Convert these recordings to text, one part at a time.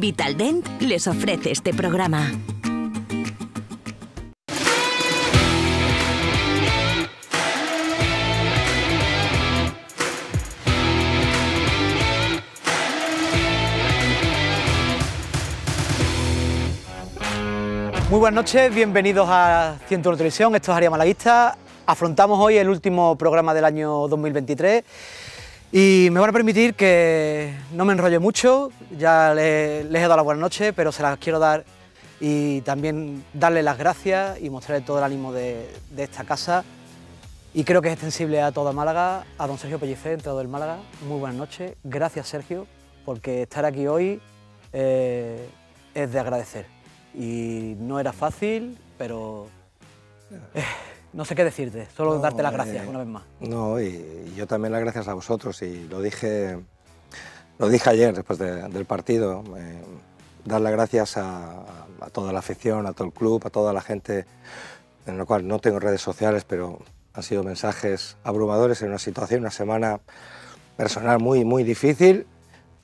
Vitaldent les ofrece este programa. Muy buenas noches, bienvenidos a Ciento de Televisión, esto es Área Malaguista. Afrontamos hoy el último programa del año 2023 y me van a permitir que no me enrolle mucho, ya les, he dado la buena noche, pero se las quiero dar y también darle las gracias y mostrarle todo el ánimo de, esta casa. Y creo que es extensible a toda Málaga, a don Sergio Pellicer, entrado del Málaga. Muy buenas noches, gracias Sergio, porque estar aquí hoy eh, es de agradecer. Y no era fácil, pero... Eh, no sé qué decirte, solo darte las eh, gracias una vez más. No, y, yo también las gracias a vosotros y lo dije, lo dije ayer después del partido. Eh, dar las gracias a, toda la afición, a todo el club, a toda la gente, en lo cual no tengo redes sociales, pero han sido mensajes abrumadores en una situación, una semana personal muy, muy difícil.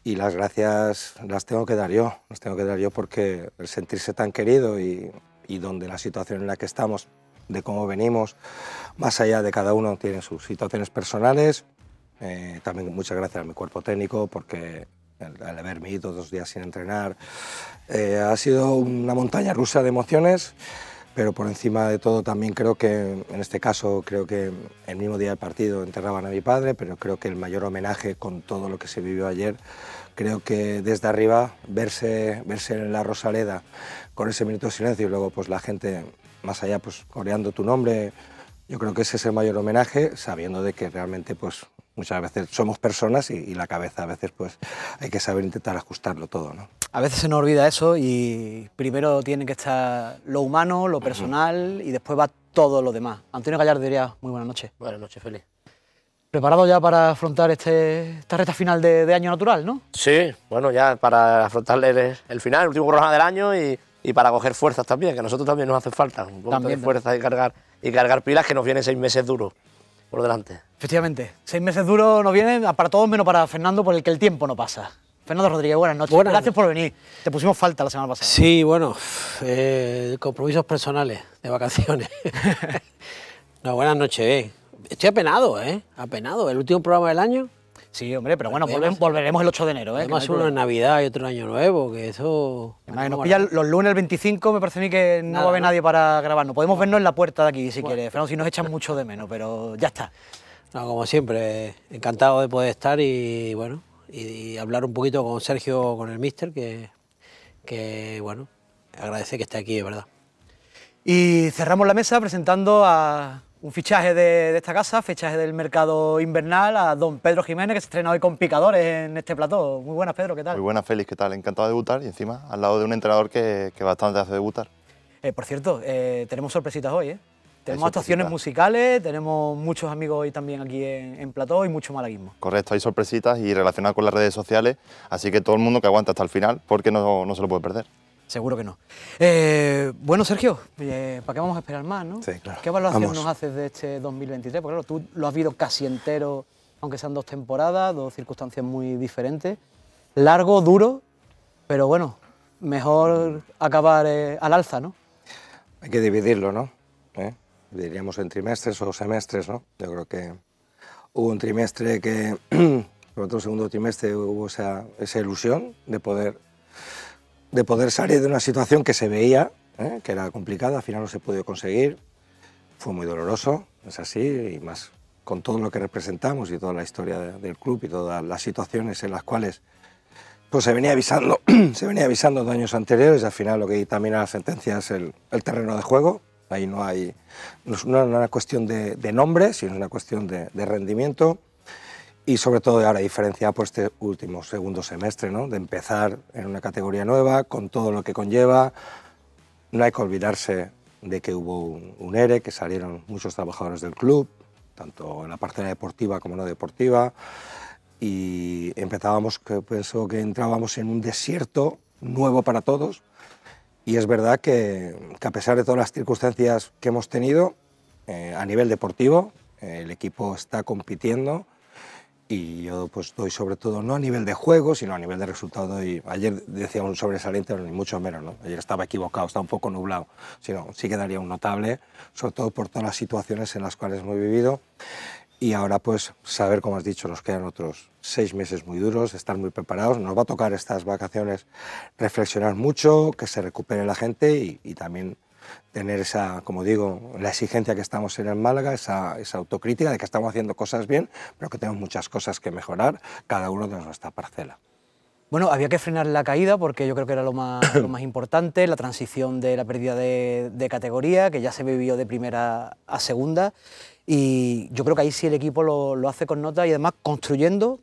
Y las gracias las tengo que dar yo, las tengo que dar yo porque el sentirse tan querido y, y donde la situación en la que estamos de cómo venimos, más allá de cada uno tiene sus situaciones personales. Eh, también muchas gracias a mi cuerpo técnico porque al haberme ido dos días sin entrenar eh, ha sido una montaña rusa de emociones, pero por encima de todo también creo que en este caso creo que el mismo día del partido enterraban a mi padre, pero creo que el mayor homenaje con todo lo que se vivió ayer creo que desde arriba verse, verse en la Rosaleda con ese minuto de silencio y luego pues la gente más allá pues coreando tu nombre, yo creo que ese es el mayor homenaje, sabiendo de que realmente pues muchas veces somos personas y, la cabeza a veces pues hay que saber intentar ajustarlo todo, ¿no? A veces se nos olvida eso y primero tiene que estar lo humano, lo personal y después va todo lo demás. Antonio Gallardo diría muy buenas noches. Buenas noches, Feliz. Preparado ya para afrontar este, esta recta final de, año natural, ¿no? Sí, bueno, ya para afrontar el, final, el último programa del año y y para coger fuerzas también, que a nosotros también nos hace falta, un poco de fuerzas y cargar, y cargar pilas que nos vienen seis meses duros por delante. Efectivamente, seis meses duros nos vienen para todos menos para Fernando, por el que el tiempo no pasa. Fernando Rodríguez, buenas noches. Gracias por venir. Te pusimos falta la semana pasada. Sí, bueno, eh, compromisos personales de vacaciones. buenas noches. Eh. Estoy apenado, ¿eh? Apenado. El último programa del año Sí, hombre, pero bueno, volveremos el 8 de enero. ¿eh? Además, uno en Navidad y otro Año Nuevo, que eso. Además, nos pilla los lunes el 25, me parece a mí que no va a haber nadie para grabarnos. Podemos vernos en la puerta de aquí si quieres, Fernando, si nos echan mucho de menos, pero ya está. como siempre, encantado de poder estar y bueno, y, hablar un poquito con Sergio, con el míster, que, que bueno, agradece que esté aquí, es verdad. Y cerramos la mesa presentando a un fichaje de, esta casa, fichaje del mercado invernal, a don Pedro Jiménez, que se estrena hoy con picadores en este plató. Muy buenas, Pedro, ¿qué tal? Muy buenas, Félix, ¿qué tal? Encantado de debutar y encima al lado de un entrenador que, que bastante hace debutar. Eh, por cierto, eh, tenemos sorpresitas hoy, ¿eh? Tenemos actuaciones musicales, tenemos muchos amigos hoy también aquí en, en, Plató y mucho malaguismo. Correcto, hay sorpresitas y relacionadas con las redes sociales, así que todo el mundo que aguante hasta el final porque no se lo puede perder. Seguro que no. Eh, bueno, Sergio, eh, ¿para qué vamos a esperar más, no? Sí, claro. ¿Qué evaluación nos haces de este 2023? Porque claro, tú lo has visto casi entero, aunque sean dos temporadas, dos circunstancias muy diferentes. Largo, duro, pero bueno, mejor acabar eh, al alza, ¿no? Hay que dividirlo, ¿no? Diríamos en trimestres o semestres, ¿no? Yo creo que hubo un trimestre que, sobre todo segundo trimestre, hubo esa, esa ilusión de poder de poder salir de una situación que se veía, ¿eh? que era complicada, al final no se pudo conseguir, fue muy doloroso, es así, y más con todo lo que representamos y toda la historia del club y todas las situaciones en las cuales pues se venía avisando, se venía avisando años anteriores, y al final lo que a la sentencia es el, terreno de juego, ahí no hay, no es una, cuestión de, nombre, sino una cuestión de rendimiento, y sobre todo ahora diferencia por pues, este último segundo semestre, ¿no? de empezar en una categoría nueva, con todo lo que conlleva. No hay que olvidarse de que hubo un, ERE, que salieron muchos trabajadores del club, tanto en la parte deportiva como no deportiva, y empezábamos, que pues, que entrábamos en un desierto nuevo para todos, y es verdad que, a pesar de todas las circunstancias que hemos tenido, eh, a nivel deportivo, el equipo está compitiendo, y yo pues doy sobre todo, no a nivel de juego, sino a nivel de resultado. Y ayer decía un sobresaliente, pero ni mucho menos, ayer estaba equivocado, estaba un poco nublado, sino sí quedaría un notable, sobre todo por todas las situaciones en las cuales hemos vivido. Y ahora pues saber, como has dicho, nos quedan otros seis meses muy duros, estar muy preparados. Nos va a tocar estas vacaciones reflexionar mucho, que se recupere la gente y, y también tener esa, como digo, la exigencia que estamos en el Málaga, esa, autocrítica de que estamos haciendo cosas bien, pero que tenemos muchas cosas que mejorar, cada uno de nuestra parcela. Bueno, había que frenar la caída porque yo creo que era lo más, importante, la transición de la pérdida de, categoría, que ya se vivió de primera a segunda, y yo creo que ahí sí el equipo lo, lo, hace con nota y además construyendo,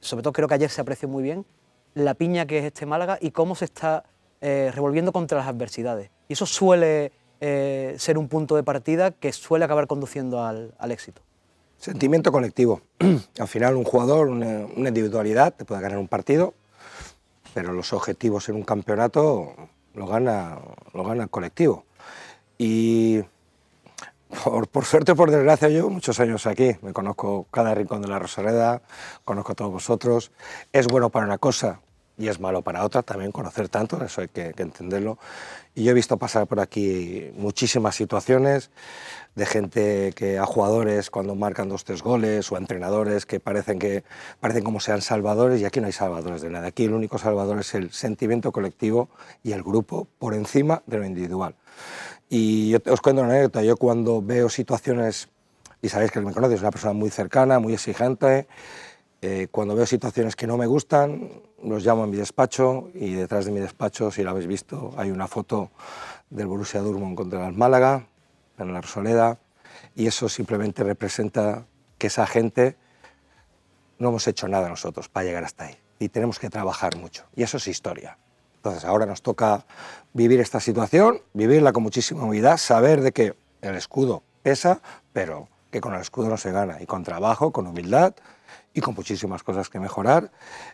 sobre todo creo que ayer se apreció muy bien, la piña que es este Málaga y cómo se está eh, revolviendo contra las adversidades. Y eso suele eh, ser un punto de partida que suele acabar conduciendo al, éxito. Sentimiento colectivo. al final un jugador, una, individualidad, te puede ganar un partido, pero los objetivos en un campeonato lo gana, gana el colectivo. Y por, por, suerte por desgracia, yo muchos años aquí, me conozco cada rincón de la Rosareda, conozco a todos vosotros. Es bueno para una cosa, y es malo para otra también conocer tanto, eso hay que, entenderlo. Y yo he visto pasar por aquí muchísimas situaciones de gente que a jugadores cuando marcan dos, tres goles o a entrenadores que parecen, que parecen como sean salvadores y aquí no hay salvadores de nada. Aquí el único salvador es el sentimiento colectivo y el grupo por encima de lo individual. Y yo os cuento una anécdota, yo cuando veo situaciones, y sabéis que me conocéis, es una persona muy cercana, muy exigente, eh, cuando veo situaciones que no me gustan, los llamo a mi despacho y detrás de mi despacho, si la habéis visto, hay una foto del Borussia Dortmund contra el Málaga, en la Rosaleda, y eso simplemente representa que esa gente no hemos hecho nada nosotros para llegar hasta ahí y tenemos que trabajar mucho. Y eso es historia. Entonces ahora nos toca vivir esta situación, vivirla con muchísima humildad, saber de que el escudo pesa, pero que con el escudo no se gana. Y con trabajo, con humildad, y con muchísimas cosas que mejorar,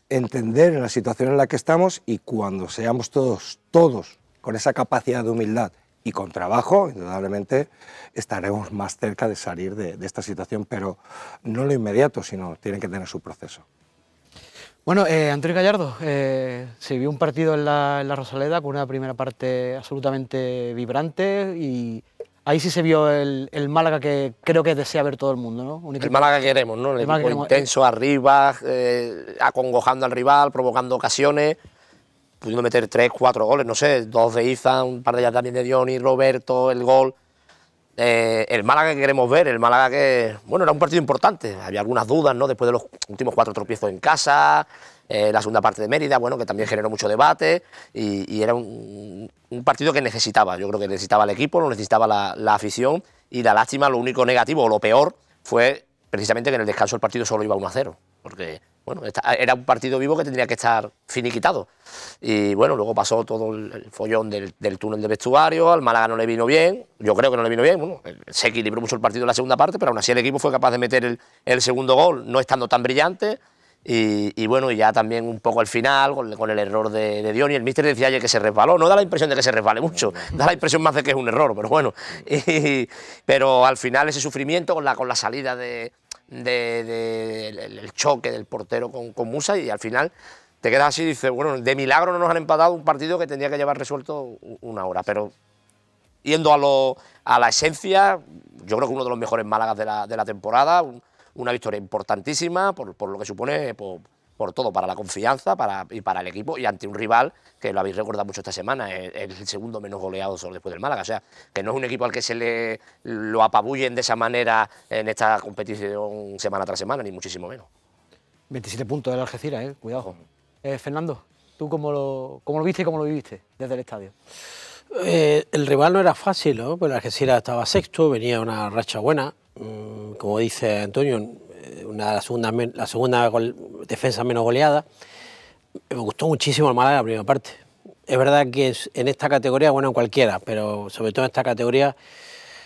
entender la situación en la que estamos y cuando seamos todos, todos, con esa capacidad de humildad y con trabajo, indudablemente estaremos más cerca de salir de, esta situación, pero no lo inmediato, sino tienen que tener su proceso. Bueno, eh, Antonio Gallardo, eh, se vio un partido en la, en la Rosaleda con una primera parte absolutamente vibrante y Ahí sí se vio el, Málaga que creo que desea ver todo el mundo. ¿no? el Málaga que queremos, ¿no? El, intenso, arriba, eh, acongojando al rival, provocando ocasiones, pudiendo meter tres, cuatro goles, no sé, dos de Iza, un par de ya también de Johnny, Roberto, el gol. Eh, el Málaga que queremos ver, el Málaga que, bueno, era un partido importante, había algunas dudas, ¿no? Después de los últimos cuatro tropiezos en casa, eh, la segunda parte de Mérida, bueno, que también generó mucho debate y, era un, partido que necesitaba, yo creo que necesitaba el equipo, lo necesitaba la, afición y la lástima, lo único negativo o lo peor fue precisamente que en el descanso el partido solo iba 1 a 0, porque bueno, era un partido vivo que tendría que estar finiquitado. Y bueno, luego pasó todo el, follón del, túnel de vestuario, al Málaga no le vino bien, yo creo que no le vino bien, se equilibró mucho el partido en la segunda parte, pero aún así el equipo fue capaz de meter el, el segundo gol, no estando tan brillante, y, y, bueno, ya también un poco al final, con, el error de, de y el míster decía ayer que se resbaló, no da la impresión de que se resbale mucho, da la impresión más de que es un error, pero bueno, pero al final ese sufrimiento con la, con la salida de, el, choque del portero con, Musa y al final te quedas así y dices, bueno, de milagro no nos han empatado un partido que tendría que llevar resuelto una hora, pero yendo a, a la esencia, yo creo que uno de los mejores Málagas de la, de la temporada, una victoria importantísima por, lo que supone eh, por, todo, para la confianza y para el equipo y ante un rival que lo habéis recordado mucho esta semana, eh, es el segundo menos goleado solo después del Málaga. O sea, que no es un equipo al que se le lo apabullen de esa manera en esta competición semana tras semana, ni muchísimo menos. 27 puntos del Algeciras, eh, cuidado. Fernando, ¿tú cómo lo, cómo lo viste y cómo lo viviste desde el estadio? el rival no era fácil, ¿no? Pues el Algeciras estaba sexto, venía una racha buena, Mm, como dice Antonio, eh, una, las segunda, la segunda defensa menos goleada. Me gustó muchísimo el Málaga la primera parte. Es verdad que en esta categoría, bueno, en cualquiera, pero sobre todo en esta categoría,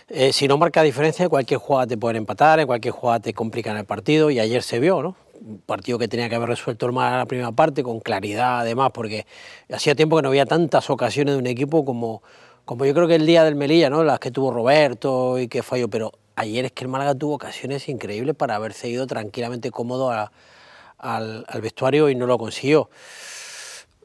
eh, si no marca diferencia, cualquier jugada te pueden empatar, en cualquier jugada te complican el partido y ayer se vio, ¿no? Un partido que tenía que haber resuelto el Málaga la primera parte, con claridad además, porque hacía tiempo que no había tantas ocasiones de un equipo como, como yo creo que el día del Melilla, ¿no? Las que tuvo Roberto y que falló, pero ayer es que el Málaga tuvo ocasiones increíbles para haberse ido tranquilamente cómodo al, vestuario y no lo consiguió.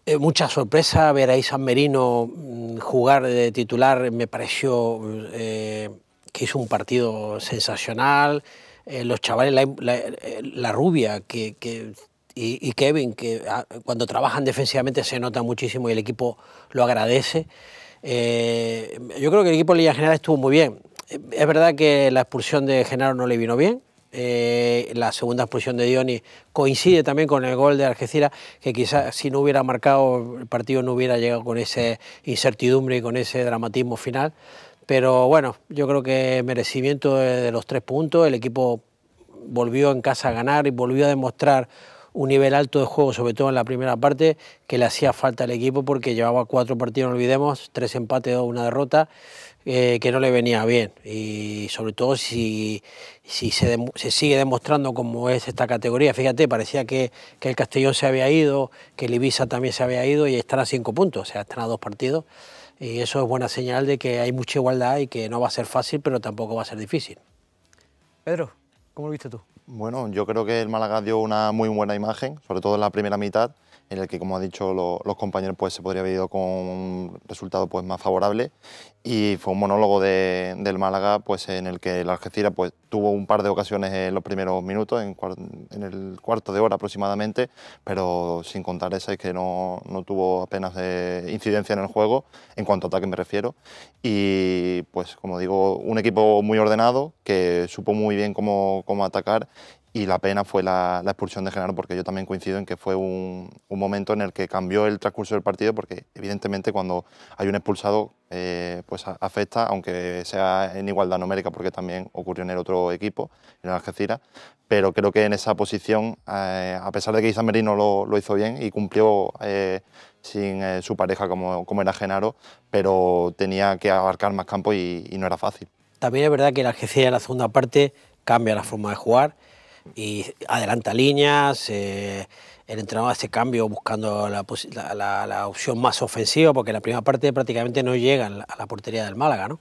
Eh, mucha sorpresa ver a San Merino mm, jugar de titular, me pareció eh, que hizo un partido sensacional. Eh, los chavales, la, rubia que, y, Kevin, que ah, cuando trabajan defensivamente se nota muchísimo y el equipo lo agradece. yo creo que el equipo en línea general estuvo muy bien. Es verdad que la expulsión de Genaro no le vino bien. Eh, la segunda expulsión de Dioni coincide también con el gol de Algeciras, que quizás si no hubiera marcado el partido no hubiera llegado con esa incertidumbre y con ese dramatismo final. Pero bueno, yo creo que merecimiento de, los tres puntos. El equipo volvió en casa a ganar y volvió a demostrar un nivel alto de juego, sobre todo en la primera parte, que le hacía falta al equipo porque llevaba cuatro partidos, no olvidemos, tres empates, una derrota. Eh, que no le venía bien. Y sobre todo si, se, sigue demostrando como es esta categoría. Fíjate, parecía que, que, el Castellón se había ido, que el Ibiza también se había ido y están a cinco puntos, o sea, están a dos partidos. Y eso es buena señal de que hay mucha igualdad y que no va a ser fácil, pero tampoco va a ser difícil. Pedro, ¿cómo lo viste tú? Bueno, yo creo que el Málaga dio una muy buena imagen, sobre todo en la primera mitad en el que, como ha dicho, los compañeros pues, se podría haber ido con un resultado pues, más favorable. Y fue un monólogo del Málaga pues, en el que el Algeciras pues, tuvo un par de ocasiones en los primeros minutos, en, el cuarto de hora aproximadamente, pero sin contar esa es que no, tuvo apenas eh, incidencia en el juego, en cuanto a ataque me refiero. Y pues, como digo, un equipo muy ordenado que supo muy bien cómo, cómo atacar y la pena fue la, expulsión de Genaro, porque yo también coincido en que fue un, momento en el que cambió el transcurso del partido, porque evidentemente cuando hay un expulsado, eh, pues afecta, aunque sea en igualdad numérica, porque también ocurrió en el otro equipo, en el Algeciras, pero creo que en esa posición, eh, a pesar de que Isa Merino lo, hizo bien y cumplió eh, sin su pareja como, era Genaro, pero tenía que abarcar más campo y, y no era fácil. También es verdad que el Algeciras en la segunda parte cambia la forma de jugar, y adelanta líneas. Eh, el entrenador hace cambio buscando la, opción más ofensiva, porque la primera parte prácticamente no llegan a la portería del Málaga, ¿no?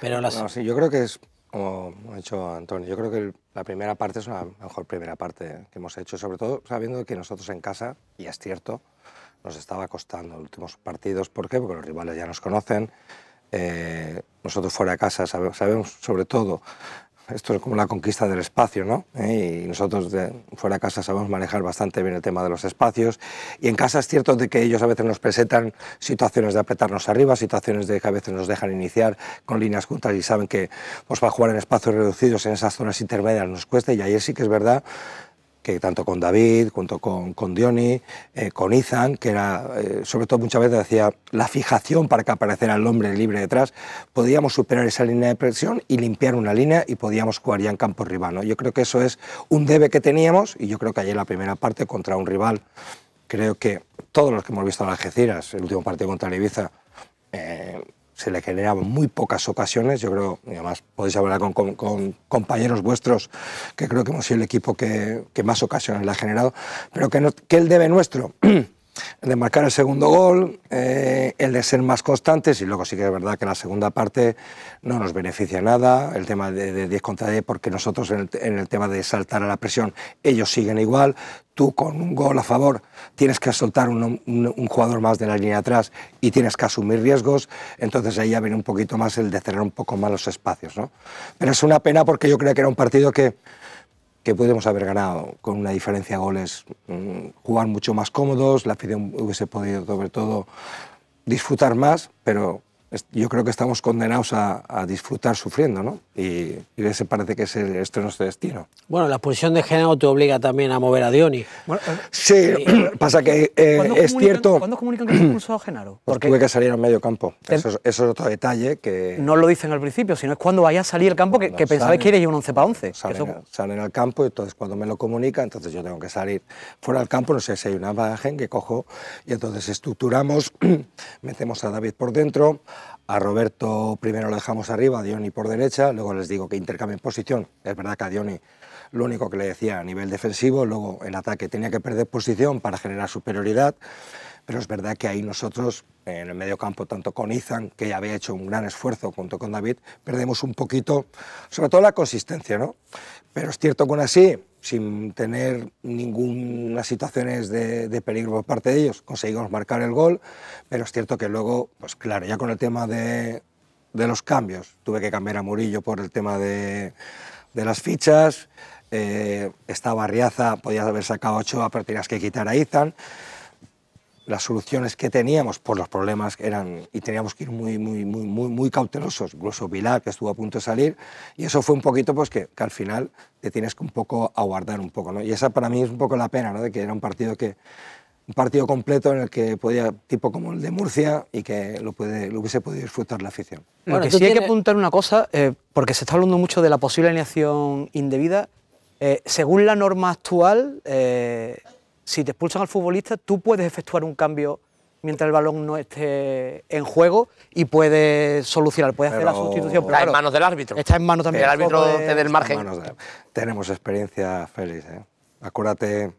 Pero yo creo que es, como ha dicho Antonio, yo creo que la primera parte es la mejor primera parte que hemos hecho, sobre todo sabiendo que nosotros en casa, y es cierto, nos estaba costando los últimos partidos. ¿Por qué? Porque los rivales ya nos conocen. Eh, nosotros fuera de casa sabemos sobre todo esto es como la conquista del espacio, ¿no? Eh, y nosotros de fuera de casa sabemos manejar bastante bien el tema de los espacios. Y en casa es cierto de que ellos a veces nos presentan situaciones de apretarnos arriba, situaciones de que a veces nos dejan iniciar con líneas juntas y saben que pues, para jugar en espacios reducidos en esas zonas intermedias nos cuesta. Y ahí sí que es verdad que tanto con David, junto con, con eh, con Izan, que era, eh, sobre todo muchas veces decía, la fijación para que apareciera el hombre libre detrás, podíamos superar esa línea de presión y limpiar una línea y podíamos jugar ya en campo rival. Yo creo que eso es un debe que teníamos y yo creo que ayer la primera parte contra un rival, creo que todos los que hemos visto a las Algeciras, el último partido contra el Ibiza, eh, se le generaban muy pocas ocasiones, yo creo, además podéis hablar con, compañeros vuestros, que creo que hemos sido el equipo que, más ocasiones le ha generado, pero que, no, que el debe nuestro de marcar el segundo gol, eh, el de ser más constantes y luego sí que es verdad que la segunda parte no nos beneficia nada, el tema de, 10 contra 10 porque nosotros en el, tema de saltar a la presión ellos siguen igual, tú con un gol a favor tienes que soltar un, jugador más de la línea atrás y tienes que asumir riesgos, entonces ahí ya viene un poquito más el de cerrar un poco más los espacios. ¿no? Pero es una pena porque yo creo que era un partido que que podríamos haber ganado con una diferencia de goles, mm, jugar mucho más cómodos, la afición hubiese podido sobre todo disfrutar más, pero yo creo que estamos condenados a, disfrutar sufriendo, ¿no? Y, ese parece que es este nuestro destino. Bueno, la expulsión de Genaro te obliga también a mover a Dionis. Eh, sí, pasa que eh, es cierto... ¿Cuándo comunican que se expulsó a Genaro? Porque tuve que salir al medio campo. eso, es, otro detalle que... No lo dicen al principio, sino es cuando vaya a salir al campo que, que pensáis que eres un 11 para 11. Salen, al campo y entonces cuando me lo comunica, entonces yo tengo que salir fuera al campo, no sé si hay una imagen que cojo y entonces estructuramos, metemos a David por dentro, a Roberto primero lo dejamos arriba, a Dioni por derecha, luego les digo que intercambien posición. Es verdad que a Dioni lo único que le decía a nivel defensivo, luego en ataque tenía que perder posición para generar superioridad, pero es verdad que ahí nosotros, en el medio campo, tanto con Izan, que ya había hecho un gran esfuerzo junto con David, perdemos un poquito, sobre todo la consistencia, ¿no? Pero es cierto que aún así sin tener ninguna situaciones de, peligro por parte de ellos. Conseguimos marcar el gol, pero es cierto que luego, pues claro, ya con el tema de, los cambios, tuve que cambiar a Murillo por el tema de, las fichas, eh, estaba Riaza, podías haber sacado a Ochoa, pero tenías que quitar a Izan las soluciones que teníamos por los problemas eran y teníamos que ir muy muy muy muy muy cautelosos incluso Pilar que estuvo a punto de salir y eso fue un poquito pues que, al final te tienes que un poco aguardar un poco ¿no? y esa para mí es un poco la pena ¿no? de que era un partido que un partido completo en el que podía, tipo como el de Murcia, y que lo, puede, lo hubiese podido disfrutar la afición. Bueno, que sí hay que apuntar una cosa, eh, porque se está hablando mucho de la posible alineación indebida. Eh, según la norma actual, eh, si te expulsan al futbolista, tú puedes efectuar un cambio mientras el balón no esté en juego y puedes solucionar, puedes hacer la sustitución. está en manos del árbitro. Está en manos también. El árbitro de, el margen. tenemos experiencia, Félix. ¿eh? Acuérdate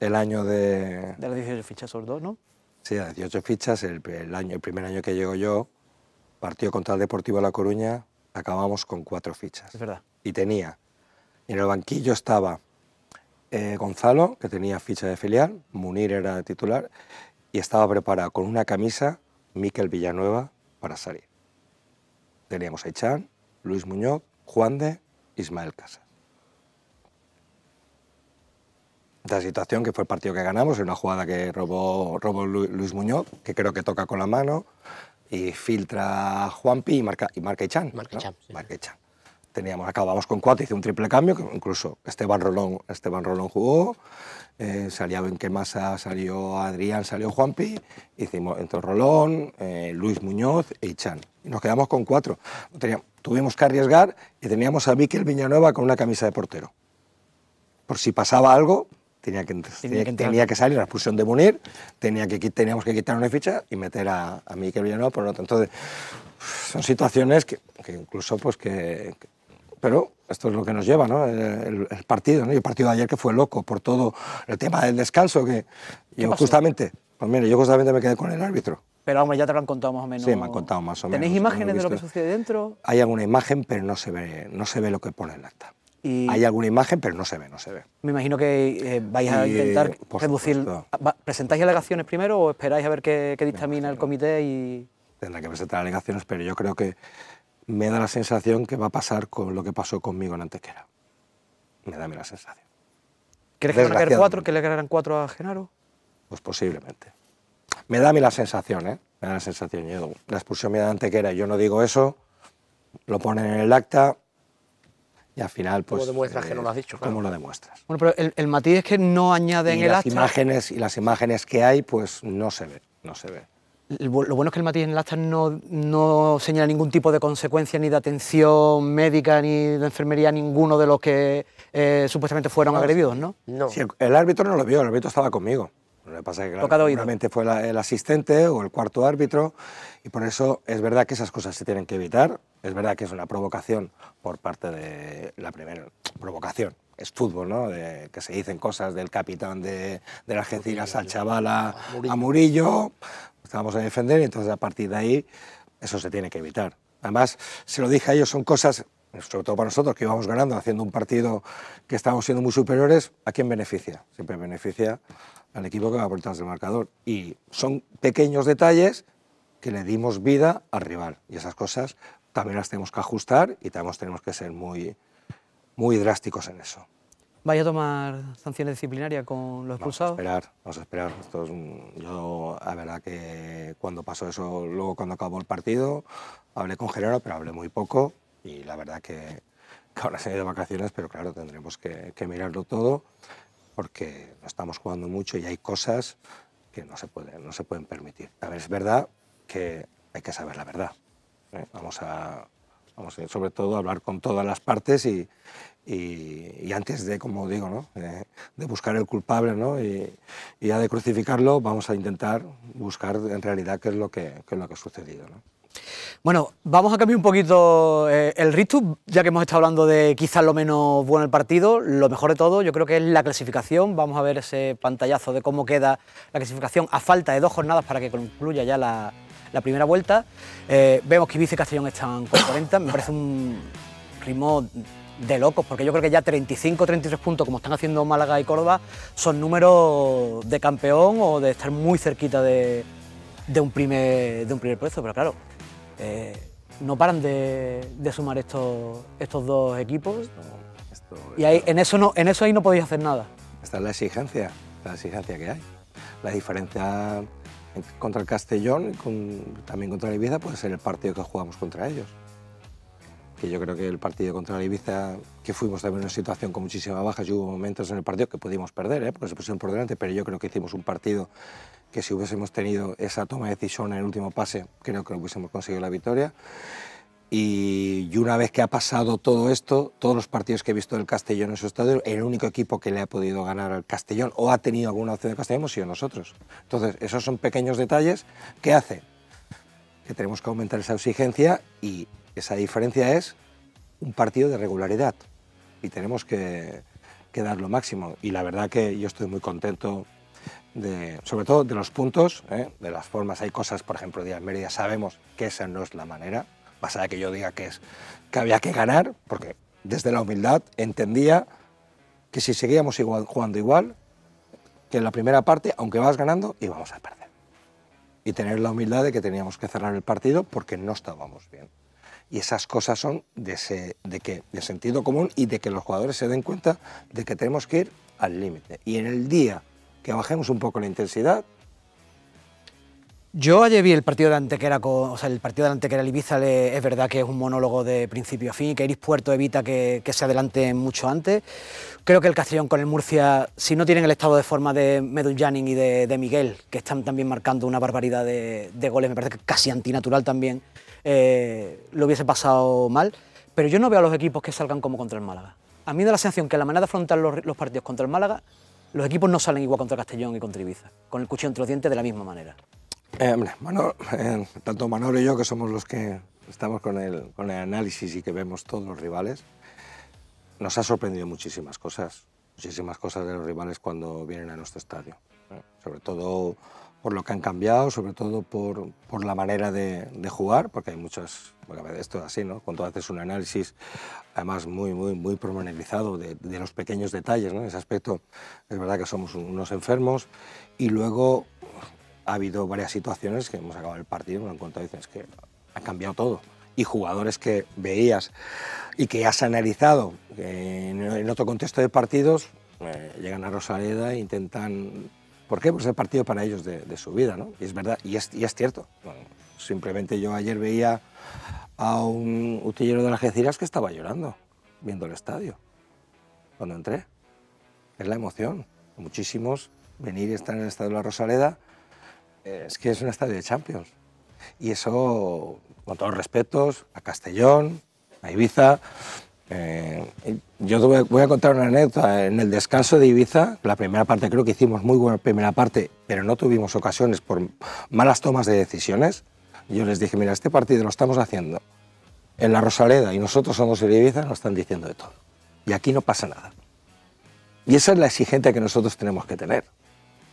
el año de... De las 18 fichas, sobre dos, ¿no? Sí, las 18 fichas, el, año, el primer año que llego yo, partido contra el Deportivo de La Coruña, acabamos con cuatro fichas. Es verdad. Y tenía, en el banquillo estaba eh, Gonzalo, que tenía ficha de filial, Munir era titular, y estaba preparado con una camisa Miquel Villanueva para salir. Teníamos a Ichan, Luis Muñoz, Juan de, Ismael Casas. La situación que fue el partido que ganamos, en una jugada que robó, Luis Muñoz, que creo que toca con la mano, y filtra a Juanpi y marca, y marca Ichan. Marca teníamos, acabamos con cuatro, hice un triple cambio, incluso Esteban Rolón, Esteban Rolón jugó, eh, salía Benquemasa, salió Adrián, salió Juanpi, hicimos entre Rolón, eh, Luis Muñoz y e Chan Y nos quedamos con cuatro. Teníamos, tuvimos que arriesgar y teníamos a Miquel Villanueva con una camisa de portero. Por si pasaba algo, tenía que, tenía, que, salir la expulsión de Munir, tenía que, teníamos que quitar una ficha y meter a, Miquel Villanueva por otro. Entonces, son situaciones que, incluso pues que pero esto es lo que nos lleva, ¿no? El, partido, ¿no? Y el partido de ayer que fue loco por todo el tema del descanso que yo justamente, pues mira, yo justamente me quedé con el árbitro. Pero hombre, ya te lo han contado más o menos. Sí, me han contado más o menos. ¿Tenéis imágenes de lo que sucede dentro? Hay alguna imagen, pero no se ve, no se ve lo que pone el acta. Hay alguna imagen, pero no se ve, no se ve. Me imagino que eh, vais a intentar reducir... ¿Presentáis alegaciones primero o esperáis a ver qué, qué dictamina el comité y...? Tendrá que presentar alegaciones, pero yo creo que me da la sensación que va a pasar con lo que pasó conmigo en Antequera. Me da a mí la sensación. ¿Crees que van a cuatro, que le ganarán cuatro a Genaro? Pues posiblemente. Me da a mí la sensación, ¿eh? Me da la sensación. Yo, la expulsión me da Antequera, yo no digo eso, lo ponen en el acta y al final, pues... ¿Cómo demuestras que no lo has eh, dicho? ¿Cómo lo demuestras? Bueno, pero el, matiz es que no añaden el las Imágenes, y las imágenes que hay, pues no se ve, no se ve lo bueno es que el matiz en la no, no señala ningún tipo de consecuencia ni de atención médica ni de enfermería a ninguno de los que eh, supuestamente fueron agredidos, ¿no? No. el árbitro no lo vio, el árbitro estaba conmigo. Lo que pasa es que claramente fue el asistente o el cuarto árbitro y por eso es verdad que esas cosas se tienen que evitar. Es verdad que es una provocación por parte de la primera provocación es fútbol, ¿no? que se dicen cosas del capitán de, la argentina Algeciras al Murillo. Estábamos a defender y entonces a partir de ahí eso se tiene que evitar. Además, se lo dije a ellos, son cosas, sobre todo para nosotros, que íbamos ganando, haciendo un partido que estábamos siendo muy superiores, ¿a quién beneficia? Siempre beneficia al equipo que va por detrás del marcador. Y son pequeños detalles que le dimos vida al rival. Y esas cosas también las tenemos que ajustar y también tenemos que ser muy, muy drásticos en eso. ¿Vaya a tomar sanciones disciplinarias con los expulsados? Vamos a esperar, vamos a esperar. Esto es yo, la verdad que cuando pasó eso, luego cuando acabó el partido, hablé con Gerardo, pero hablé muy poco y la verdad que, ahora se ha ido vacaciones, pero claro, tendremos que, mirarlo todo porque no estamos jugando mucho y hay cosas que no se pueden, no se pueden permitir. A ver, es verdad que hay que saber la verdad. ¿eh? Vamos a vamos, eh, sobre todo hablar con todas las partes y, antes de, como digo, ¿no? Eh, de buscar el culpable y, y, ya de crucificarlo, vamos a intentar buscar en realidad qué es lo que, es lo que ha sucedido. Bueno, vamos a cambiar un poquito eh, el ritmo, ya que hemos estado hablando de quizás lo menos bueno el partido, lo mejor de todo yo creo que es la clasificación, vamos a ver ese pantallazo de cómo queda la clasificación a falta de dos jornadas para que concluya ya la, la primera vuelta. Eh, vemos que Ibiza y Castellón están con 40, me parece un ritmo de locos, porque yo creo que ya 35, 33 puntos, como están haciendo Málaga y Córdoba, son números de campeón o de estar muy cerquita de, un, primer, de un primer puesto, pero claro. Eh, no paran de, sumar estos, estos dos equipos. y ahí, en, eso no, en eso ahí no podéis hacer nada. Esta es la exigencia, la exigencia que hay. La diferencia contra el Castellón, con, también contra la Ibiza, puede ser el partido que jugamos contra ellos. Que yo creo que el partido contra la Ibiza, que fuimos también en una situación con muchísimas bajas y hubo momentos en el partido que pudimos perder, ¿eh? porque se pusieron por delante, pero yo creo que hicimos un partido que si hubiésemos tenido esa toma de decisión en el último pase, creo que hubiésemos conseguido la victoria. Y, una vez que ha pasado todo esto, todos los partidos que he visto del Castellón en su estadio, el único equipo que le ha podido ganar al Castellón o ha tenido alguna opción de Castellón hemos sido nosotros. Entonces, esos son pequeños detalles que hace? que tenemos que aumentar esa exigencia y esa diferencia es un partido de regularidad y tenemos que, dar lo máximo. Y la verdad que yo estoy muy contento de, sobre todo de los puntos, ¿eh? de las formas. Hay cosas, por ejemplo, de Almería, sabemos que esa no es la manera pasada que yo diga que, es, que había que ganar, porque desde la humildad entendía que si seguíamos igual, jugando igual, que en la primera parte, aunque vas ganando, íbamos a perder. Y tener la humildad de que teníamos que cerrar el partido porque no estábamos bien. Y esas cosas son que, de sentido común y de que los jugadores se den cuenta de que tenemos que ir al límite. Y en el día que bajemos un poco la intensidad, yo ayer vi el partido de Antequera, sea, el partido Ibiza es verdad que es un monólogo de principio a fin, que Iris Puerto evita que, se adelante mucho antes. Creo que el Castellón con el Murcia, si no tienen el estado de forma de Medullanin y de, Miguel, que están también marcando una barbaridad de, goles, me parece que casi antinatural también, eh, lo hubiese pasado mal. Pero yo no veo a los equipos que salgan como contra el Málaga. A mí me da la sensación que la manera de afrontar los, los partidos contra el Málaga, los equipos no salen igual contra Castellón y contra Ibiza, con el cuchillo entre los dientes de la misma manera. Eh, eh, tanto Manolo y yo, que somos los que estamos con el, con el análisis y que vemos todos los rivales, nos ha sorprendido muchísimas cosas, muchísimas cosas de los rivales cuando vienen a nuestro estadio. ¿eh? Sobre todo por lo que han cambiado, sobre todo por, por la manera de, jugar, porque hay muchas, bueno, esto es así, ¿no? Cuando haces un análisis, además muy, muy, muy promenorizado de, de, los pequeños detalles, ¿no? En ese aspecto es verdad que somos unos enfermos y luego ha habido varias situaciones que hemos acabado el partido y han contado es que ha cambiado todo. Y jugadores que veías y que has analizado en otro contexto de partidos, eh, llegan a Rosaleda e intentan... ¿Por qué? Pues el partido para ellos de, su vida, ¿no? Y es verdad, y es, y es cierto. simplemente yo ayer veía a un utillero de las Algeciras que estaba llorando viendo el estadio cuando entré. Es la emoción. Muchísimos venir y estar en el estadio de la Rosaleda es que es un estadio de Champions. Y eso, con todos los respetos, a Castellón, a Ibiza. Eh, yo voy a contar una anécdota. En el descanso de Ibiza, la primera parte creo que hicimos muy buena primera parte, pero no tuvimos ocasiones por malas tomas de decisiones. Yo les dije, mira, este partido lo estamos haciendo en la Rosaleda y nosotros somos el Ibiza, nos están diciendo de todo. Y aquí no pasa nada. Y esa es la exigencia que nosotros tenemos que tener.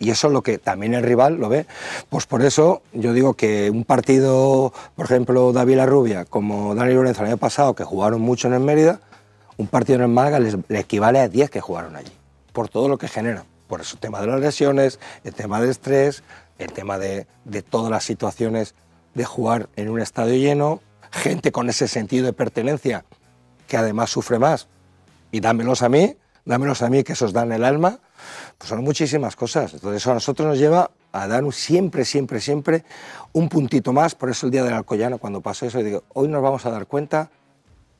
Y eso es lo que también el rival lo ve. Pues por eso yo digo que un partido, por ejemplo, David La Rubia, como Dani Lorenzo el año pasado, que jugaron mucho en el Mérida, un partido en el Málaga le equivale a 10 que jugaron allí, por todo lo que genera. Por eso el tema de las lesiones, el tema del estrés, el tema de, de todas las situaciones de jugar en un estadio lleno, gente con ese sentido de pertenencia que además sufre más. Y dámelos a mí, menos a mí, que esos dan el alma, pues son muchísimas cosas. Entonces eso a nosotros nos lleva a dar siempre, siempre, siempre un puntito más. Por eso el Día del Alcoyano, cuando pasó eso, digo, hoy nos vamos a dar cuenta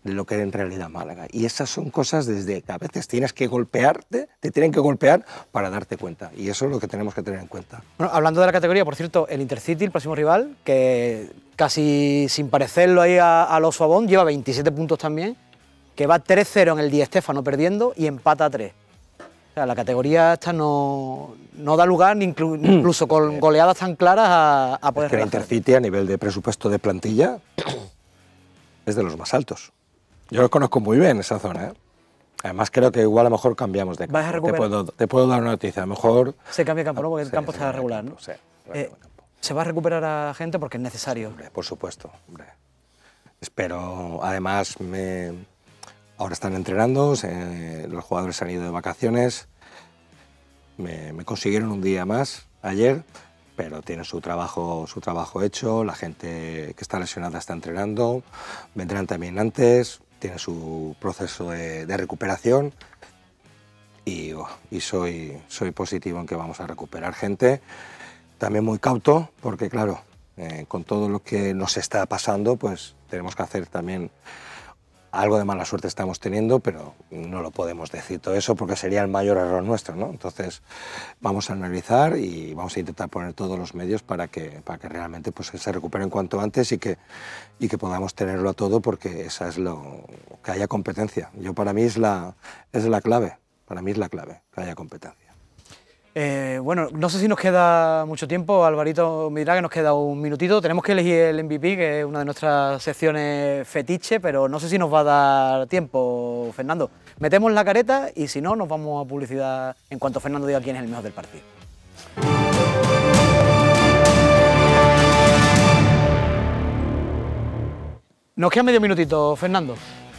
de lo que era en realidad Málaga. Y esas son cosas desde que a veces tienes que golpearte, te tienen que golpear para darte cuenta. Y eso es lo que tenemos que tener en cuenta. hablando de la categoría, por cierto, el Intercity, el próximo rival, que casi sin parecerlo ahí a, a los Suabón, lleva 27 puntos también que va 3-0 en el día Stéfano perdiendo y empata 3. O sea, la categoría esta no, da lugar incluso con eh, goleadas tan claras a, poder... Es que el Intercity a nivel de presupuesto de plantilla es de los más altos. Yo lo conozco muy bien esa zona. ¿eh? Además creo que igual a lo mejor cambiamos de campo. te, puedo, dar una noticia, a lo mejor... Se cambia de campo, Porque el campo está regular, ¿no? Eh, se va a recuperar a gente porque es necesario. por supuesto, hombre. Espero, además me Ahora están entrenando, los jugadores han ido de vacaciones. Me, consiguieron un día más ayer, pero tienen su trabajo, su trabajo hecho. La gente que está lesionada está entrenando. Vendrán también antes, tienen su proceso de, recuperación. Oh, y, soy, soy positivo en que vamos a recuperar gente. También muy cauto, porque claro, eh, con todo lo que nos está pasando, pues tenemos que hacer también algo de mala suerte estamos teniendo, pero no lo podemos decir todo eso porque sería el mayor error nuestro, Entonces, vamos a analizar y vamos a intentar poner todos los medios para que, para que realmente pues, se recuperen cuanto antes y que, y que podamos tenerlo a todo porque esa es lo... que haya competencia. Yo para mí es la, es la clave, para mí es la clave, que haya competencia. Eh, bueno, no sé si nos queda mucho tiempo, Alvarito me dirá que nos queda un minutito. Tenemos que elegir el MVP, que es una de nuestras secciones fetiche, pero no sé si nos va a dar tiempo, Fernando. Metemos la careta y si no, nos vamos a publicidad en cuanto Fernando diga quién es el mejor del partido. Nos queda medio minutito, Fernando.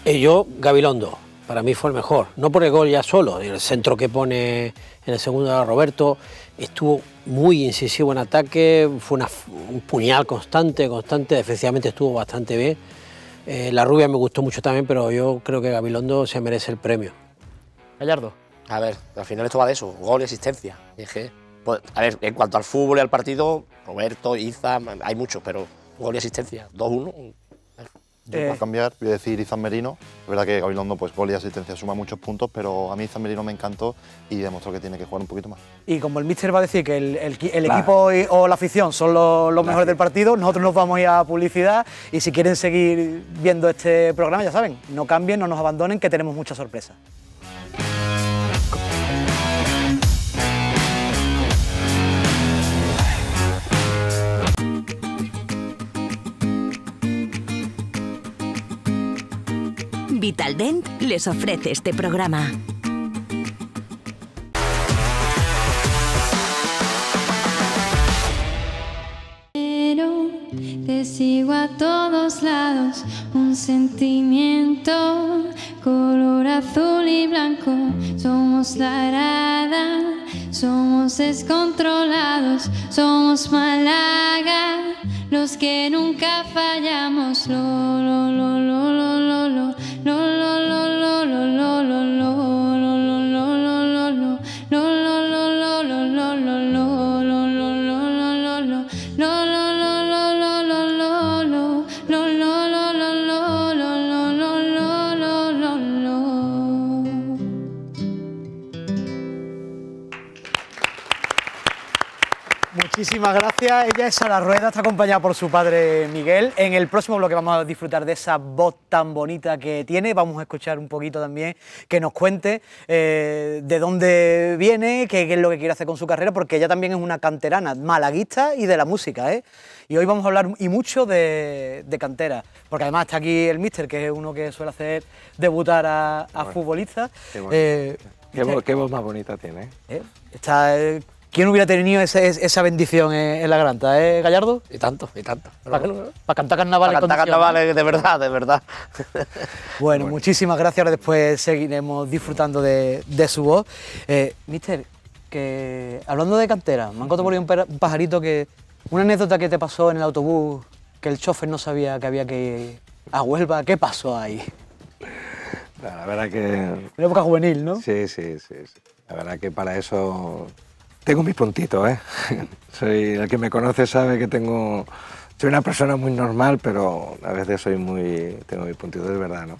Y eh, yo, Gabilondo para mí fue el mejor. No por el gol ya solo, el centro que pone en el segundo a Roberto estuvo muy incisivo en ataque, fue un puñal constante, constante, defensivamente estuvo bastante bien. Eh, la rubia me gustó mucho también, pero yo creo que Gabilondo se merece el premio. Gallardo. A ver, al final esto va de eso, gol y asistencia. Pues, a ver, en cuanto al fútbol y al partido, Roberto, Iza, hay muchos, pero gol y asistencia, 2-1, yo voy a eh. cambiar, voy a decir Izan Merino. Es verdad que Gabilondo, pues gol y asistencia suma muchos puntos, pero a mí Izan Merino me encantó y demostró que tiene que jugar un poquito más. Y como el míster va a decir que el, equipo o la afición son los, los mejores del partido, nosotros nos vamos a ir a publicidad y si quieren seguir viendo este programa, ya saben, no cambien, no nos abandonen, que tenemos muchas sorpresas. Vitaldent les ofrece este programa. Pero te sigo a todos lados, un sentimiento color azul y blanco. Somos la somos descontrolados, somos Málaga los que nunca fallamos. Lo, lo, lo, lo, lo, lo, lo, lo, lo, lo, lo, lo, lo, lo. Muchísimas gracias. Ella es la Rueda, está acompañada por su padre Miguel. En el próximo bloque vamos a disfrutar de esa voz tan bonita que tiene. Vamos a escuchar un poquito también que nos cuente eh, de dónde viene, qué, es lo que quiere hacer con su carrera, porque ella también es una canterana, malaguista y de la música. ¿eh? Y hoy vamos a hablar y mucho de, de cantera, porque además está aquí el Mister, que es uno que suele hacer debutar a, futbolistas. Qué, eh, voz, qué, voz más bonita tiene. Está ¿Quién hubiera tenido esa bendición eh, en, la granta, eh, Gallardo? Y tanto, y tanto. Para, cantar carnavales. Para cantar carnaval de verdad, de verdad. Bueno, muchísimas gracias. Ahora después seguiremos disfrutando de, su voz. Eh, mister, que hablando de cantera, me han contado por ahí un, pajarito que... Una anécdota que te pasó en el autobús, que el chofer no sabía que había que ir a Huelva. ¿Qué pasó ahí? La verdad que... Una época juvenil, ¿no? sí, sí. sí. La verdad que para eso tengo mis puntito ¿eh? soy, el que me conoce sabe que tengo... Soy una persona muy normal, pero a veces soy muy... Tengo mis puntitos, es verdad, ¿no?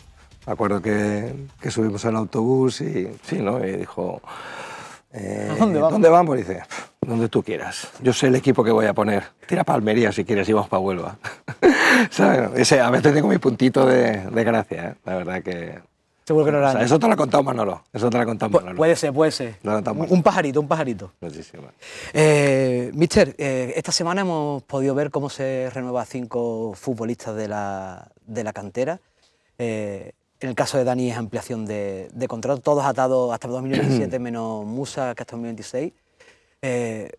Me acuerdo que, que subimos al autobús y... Sí, ¿no? Y dijo... Eh, ¿Dónde vamos? ¿Dónde vamos? Y dice, donde tú quieras. Yo sé el equipo que voy a poner. Tira para Almería si quieres y vamos para Huelva. ¿Sabes? Ese, a veces tengo mi puntito de, de gracia, ¿eh? La verdad que eso te lo ha contado Manolo. Eso te lo puede ser, puede ser. un, pajarito, un pajarito. Eh, mister, eh, esta semana hemos podido ver cómo se renueva cinco futbolistas de la, cantera. Eh, en el caso de Dani es ampliación de, contrato, todos atados hasta el 2027 menos Musa, que hasta el 2026. es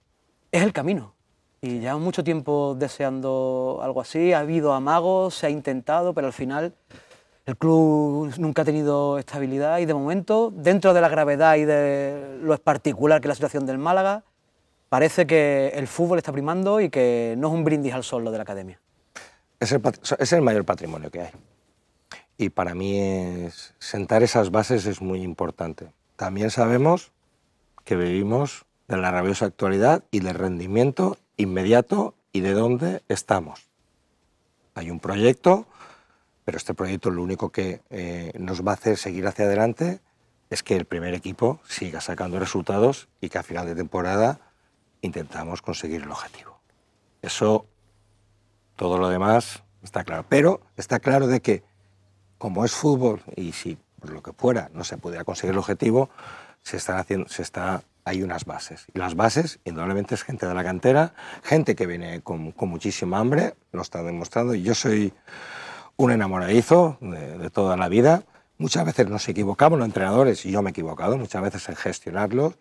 el camino. Y llevamos mucho tiempo deseando algo así. Ha habido amagos, se ha intentado, pero al final el club nunca ha tenido estabilidad y de momento, dentro de la gravedad y de lo particular que es la situación del Málaga, parece que el fútbol está primando y que no es un brindis al sol lo de la academia. Es el, mayor patrimonio que hay. Y para mí sentar esas bases es muy importante. También sabemos que vivimos de la rabiosa actualidad y del rendimiento inmediato y de dónde estamos. Hay un proyecto pero este proyecto lo único que eh, nos va a hacer seguir hacia adelante es que el primer equipo siga sacando resultados y que a final de temporada intentamos conseguir el objetivo. Eso, todo lo demás está claro. Pero está claro de que, como es fútbol y si por lo que fuera no se pudiera conseguir el objetivo, se están haciendo, se está, hay unas bases. Y las bases, indudablemente, es gente de la cantera, gente que viene con, con muchísima hambre, lo está demostrando. Y yo soy un enamoradizo de, toda la vida. Muchas veces nos equivocamos los entrenadores, y yo me he equivocado muchas veces en gestionarlo,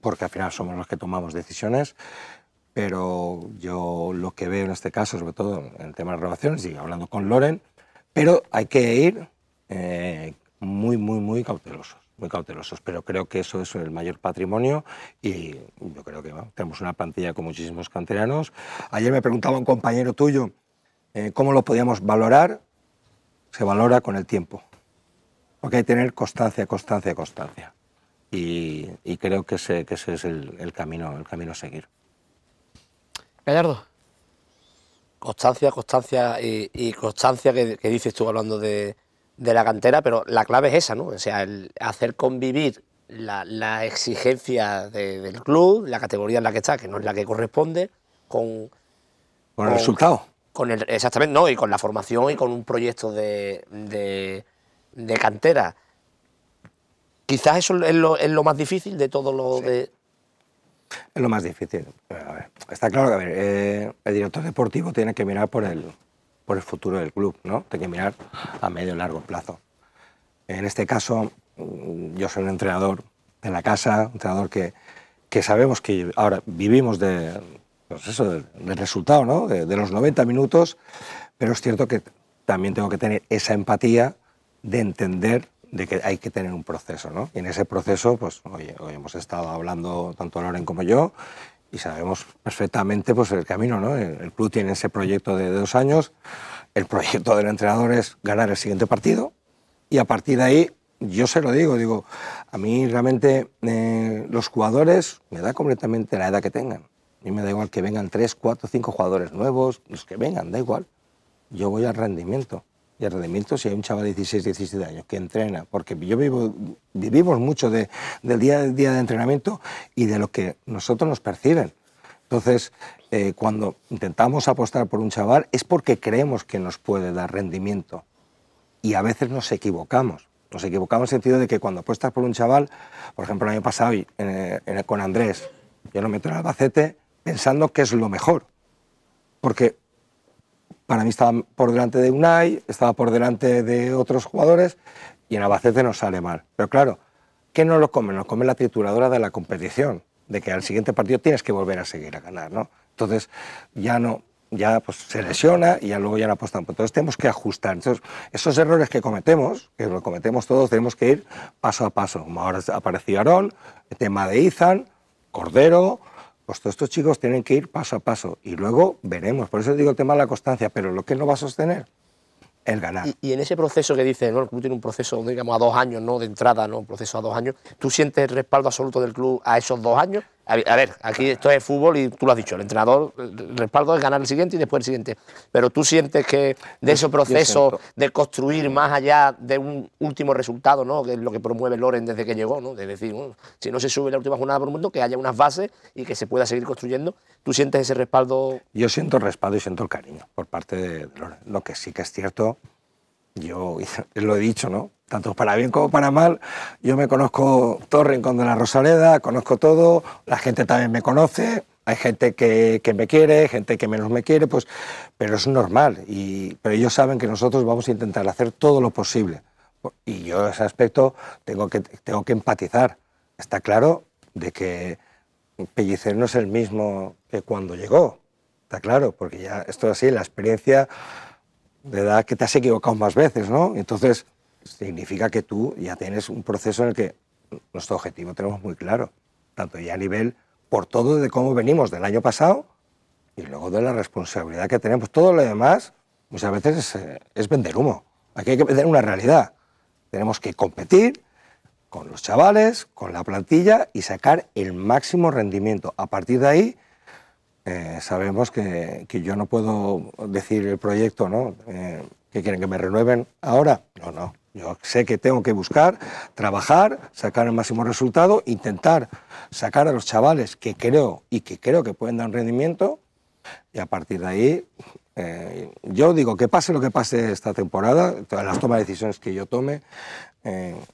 porque al final somos los que tomamos decisiones. Pero yo lo que veo en este caso, sobre todo en temas de relaciones, y hablando con Loren, pero hay que ir eh, muy, muy, muy cautelosos muy cautelosos, pero creo que eso es el mayor patrimonio y yo creo que tenemos una plantilla con muchísimos canteranos. Ayer me preguntaba un compañero tuyo eh, cómo lo podíamos valorar, se valora con el tiempo. Porque hay que tener constancia, constancia, constancia. Y, creo que ese, es el, camino, el camino a seguir. Gallardo. Constancia, constancia y, constancia que, dice, dices tú hablando de, la cantera, pero la clave es esa, ¿no? O sea, el hacer convivir la, exigencia del club, la categoría en la que está, que no es la que corresponde, con... Con el resultado exactamente, no, y con la formación y con un proyecto de, cantera. Quizás eso es lo, más difícil de todo lo de... Es lo más difícil. está claro que eh, el director deportivo tiene que mirar por el, por el futuro del club, ¿no? Tiene que mirar a medio y largo plazo. En este caso, mm, yo soy un entrenador de la casa, un entrenador que sabemos que ahora vivimos de, pues eso, el, resultado ¿no? de, los 90 minutos, pero es cierto que también tengo que tener esa empatía de entender de que hay que tener un proceso. ¿no? Y en ese proceso, pues hoy hemos estado hablando tanto Loren como yo y sabemos perfectamente pues, el camino. ¿no? El, club tiene ese proyecto de, dos años, el proyecto del entrenador es ganar el siguiente partido y a partir de ahí yo se lo digo, digo, a mí realmente eh, los jugadores me da completamente la edad que tengan. A mí me da igual que vengan tres, cuatro, cinco jugadores nuevos, los que vengan, da igual. Yo voy al rendimiento. Y al rendimiento, si hay un chaval de 16, 17 años que entrena, porque yo vivo, vivimos mucho de, del día día de entrenamiento y de lo que nosotros nos perciben. Entonces, eh, cuando intentamos apostar por un chaval es porque creemos que nos puede dar rendimiento. Y a veces nos equivocamos. Nos equivocamos en el sentido de que cuando apuestas por un chaval, por ejemplo, el año pasado eh, en con Andrés, yo lo meto en Albacete pensando que es lo mejor. Porque para mí estaba por delante de Unai, estaba por delante de otros jugadores y en Albacete nos sale mal. Pero claro, ¿qué no lo come? Nos come la trituradora de la competición, de que al siguiente partido tienes que volver a seguir a ganar, ¿no? Entonces ya no, ya pues, se lesiona y ya luego ya no apostamos. Pues entonces tenemos que ajustar. Entonces, esos errores que cometemos, que lo cometemos todos, tenemos que ir paso a paso. Como ahora apareció Aarón, el tema de Izan, Cordero, pues todos estos chicos tienen que ir paso a paso y luego veremos. Por eso digo el tema de la constancia, pero lo que no va a sostener es ganar. Y, en ese proceso que dice ¿no? el club tiene un proceso, digamos, a dos años, ¿no? De entrada, ¿no? Un proceso a dos años. ¿Tú sientes el respaldo absoluto del club a esos dos años? A ver, aquí esto es fútbol y tú lo has dicho, el entrenador, el respaldo es ganar el siguiente y después el siguiente. Pero tú sientes que de ese proceso de construir más allá de un último resultado, ¿no? que es lo que promueve Loren desde que llegó, ¿no? de decir, si no se sube la última jornada por el mundo, que haya unas bases y que se pueda seguir construyendo, ¿tú sientes ese respaldo? Yo siento el respaldo y siento el cariño por parte de Loren. Lo que sí que es cierto yo lo he dicho, ¿no? Tanto para bien como para mal, yo me conozco Torre de la Rosaleda, conozco todo, la gente también me conoce, hay gente que, me quiere, gente que menos me quiere, pues, pero es normal. Y, pero ellos saben que nosotros vamos a intentar hacer todo lo posible. Y yo en ese aspecto tengo que, tengo que empatizar. Está claro de que Pellicer no es el mismo que cuando llegó. Está claro, porque ya esto es así, la experiencia de edad que te has equivocado más veces, ¿no? Entonces, significa que tú ya tienes un proceso en el que nuestro objetivo tenemos muy claro, tanto ya a nivel por todo de cómo venimos del año pasado y luego de la responsabilidad que tenemos. Todo lo demás muchas veces es, eh, es vender humo. Aquí hay que vender una realidad. Tenemos que competir con los chavales, con la plantilla y sacar el máximo rendimiento. A partir de ahí, eh, sabemos que, yo no puedo decir el proyecto, ¿no? Eh, que quieren que me renueven ahora. No, no. Yo sé que tengo que buscar, trabajar, sacar el máximo resultado, intentar sacar a los chavales que creo y que creo que pueden dar rendimiento y a partir de ahí eh, yo digo que pase lo que pase esta temporada, todas las tomas de decisiones que yo tome,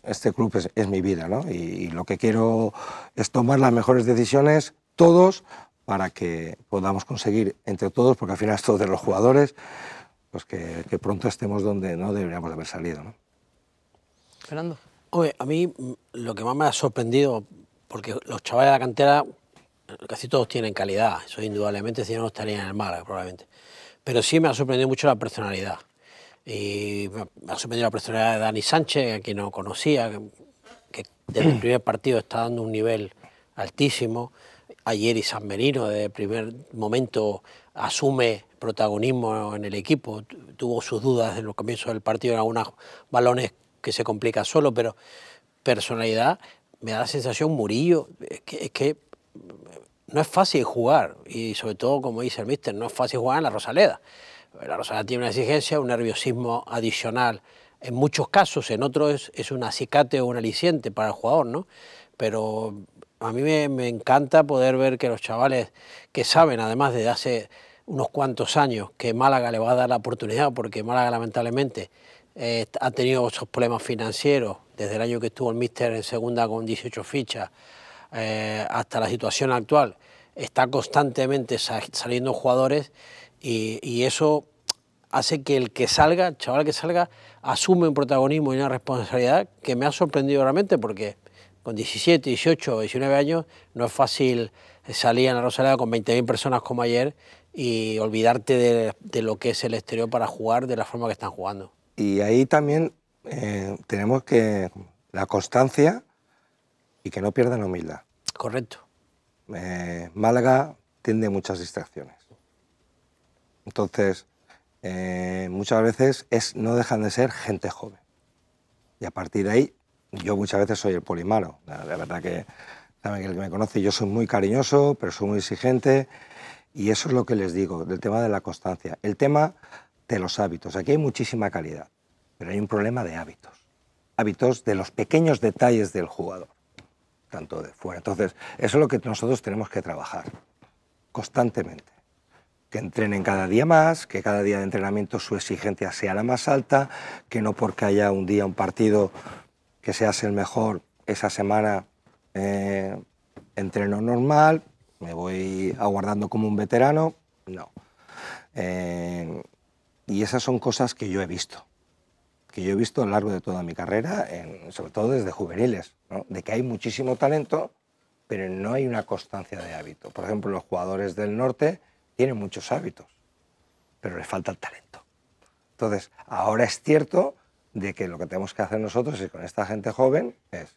este club es, mi vida, ¿no? Y, y, lo que quiero es tomar las mejores decisiones, todos para que podamos conseguir entre todos, porque al final es todo de los jugadores, pues que, pronto estemos donde no deberíamos haber salido. ¿no? Fernando. Oye, a mí mm, lo que más me ha sorprendido, porque los chavales de la cantera eh, casi todos tienen calidad, eso indudablemente, si no, estarían en el Málaga probablemente. Pero sí me ha sorprendido mucho la personalidad. Y me ha sorprendido la personalidad de Dani Sánchez, a quien no conocía, que desde el primer partido está dando un nivel altísimo. Ayer y San Benino, desde primer momento, asume protagonismo en el equipo. Tuvo sus dudas en los comienzos del partido en algunos balones que se complica solo, pero personalidad me da la sensación Murillo, es que, mm, no es fácil jugar, y sobre todo, como dice el mister, no es fácil jugar en la Rosaleda. La Rosaleda tiene una exigencia, un nerviosismo adicional en muchos casos, en otros es, es un acicate o un aliciente para el jugador, ¿no? Pero a mí me, encanta poder ver que los chavales que saben, además desde hace unos cuantos años, que Málaga le va a dar la oportunidad, porque Málaga lamentablemente eh, ha tenido esos problemas financieros, desde el año que estuvo el míster en segunda con 18 fichas, eh, hasta la situación actual, está constantemente saliendo jugadores y, eso hace que el que salga, chaval que salga, asume un protagonismo y una responsabilidad que me ha sorprendido realmente porque con 17, 18, 19 años, no es fácil salir a la Rosaleda con 20.000 personas como ayer y olvidarte de, lo que es el exterior para jugar de la forma que están jugando. Y ahí también eh, tenemos que la constancia y que no pierdan humildad. Correcto. Eh, Málaga tiende muchas distracciones. Entonces, eh, muchas veces es, no dejan de ser gente joven. Y a partir de ahí yo muchas veces soy el polimaro, la, verdad que también el que me conoce, yo soy muy cariñoso, pero soy muy exigente y eso es lo que les digo, del tema de la constancia. El tema de los hábitos, aquí hay muchísima calidad, pero hay un problema de hábitos, hábitos de los pequeños detalles del jugador, tanto de fuera. Entonces, eso es lo que nosotros tenemos que trabajar constantemente que entrenen cada día más, que cada día de entrenamiento su exigencia sea la más alta, que no porque haya un día un partido que seas el mejor esa semana en eh, entreno normal, me voy aguardando como un veterano, no. Eh, y esas son cosas que yo he visto, que yo he visto a lo largo de toda mi carrera, sobre todo desde juveniles, de que hay muchísimo talento, pero no hay una constancia de hábito. Por ejemplo, los jugadores del norte tienen muchos hábitos, pero les falta el talento. Entonces, ahora es cierto de que lo que tenemos que hacer nosotros y con esta gente joven es,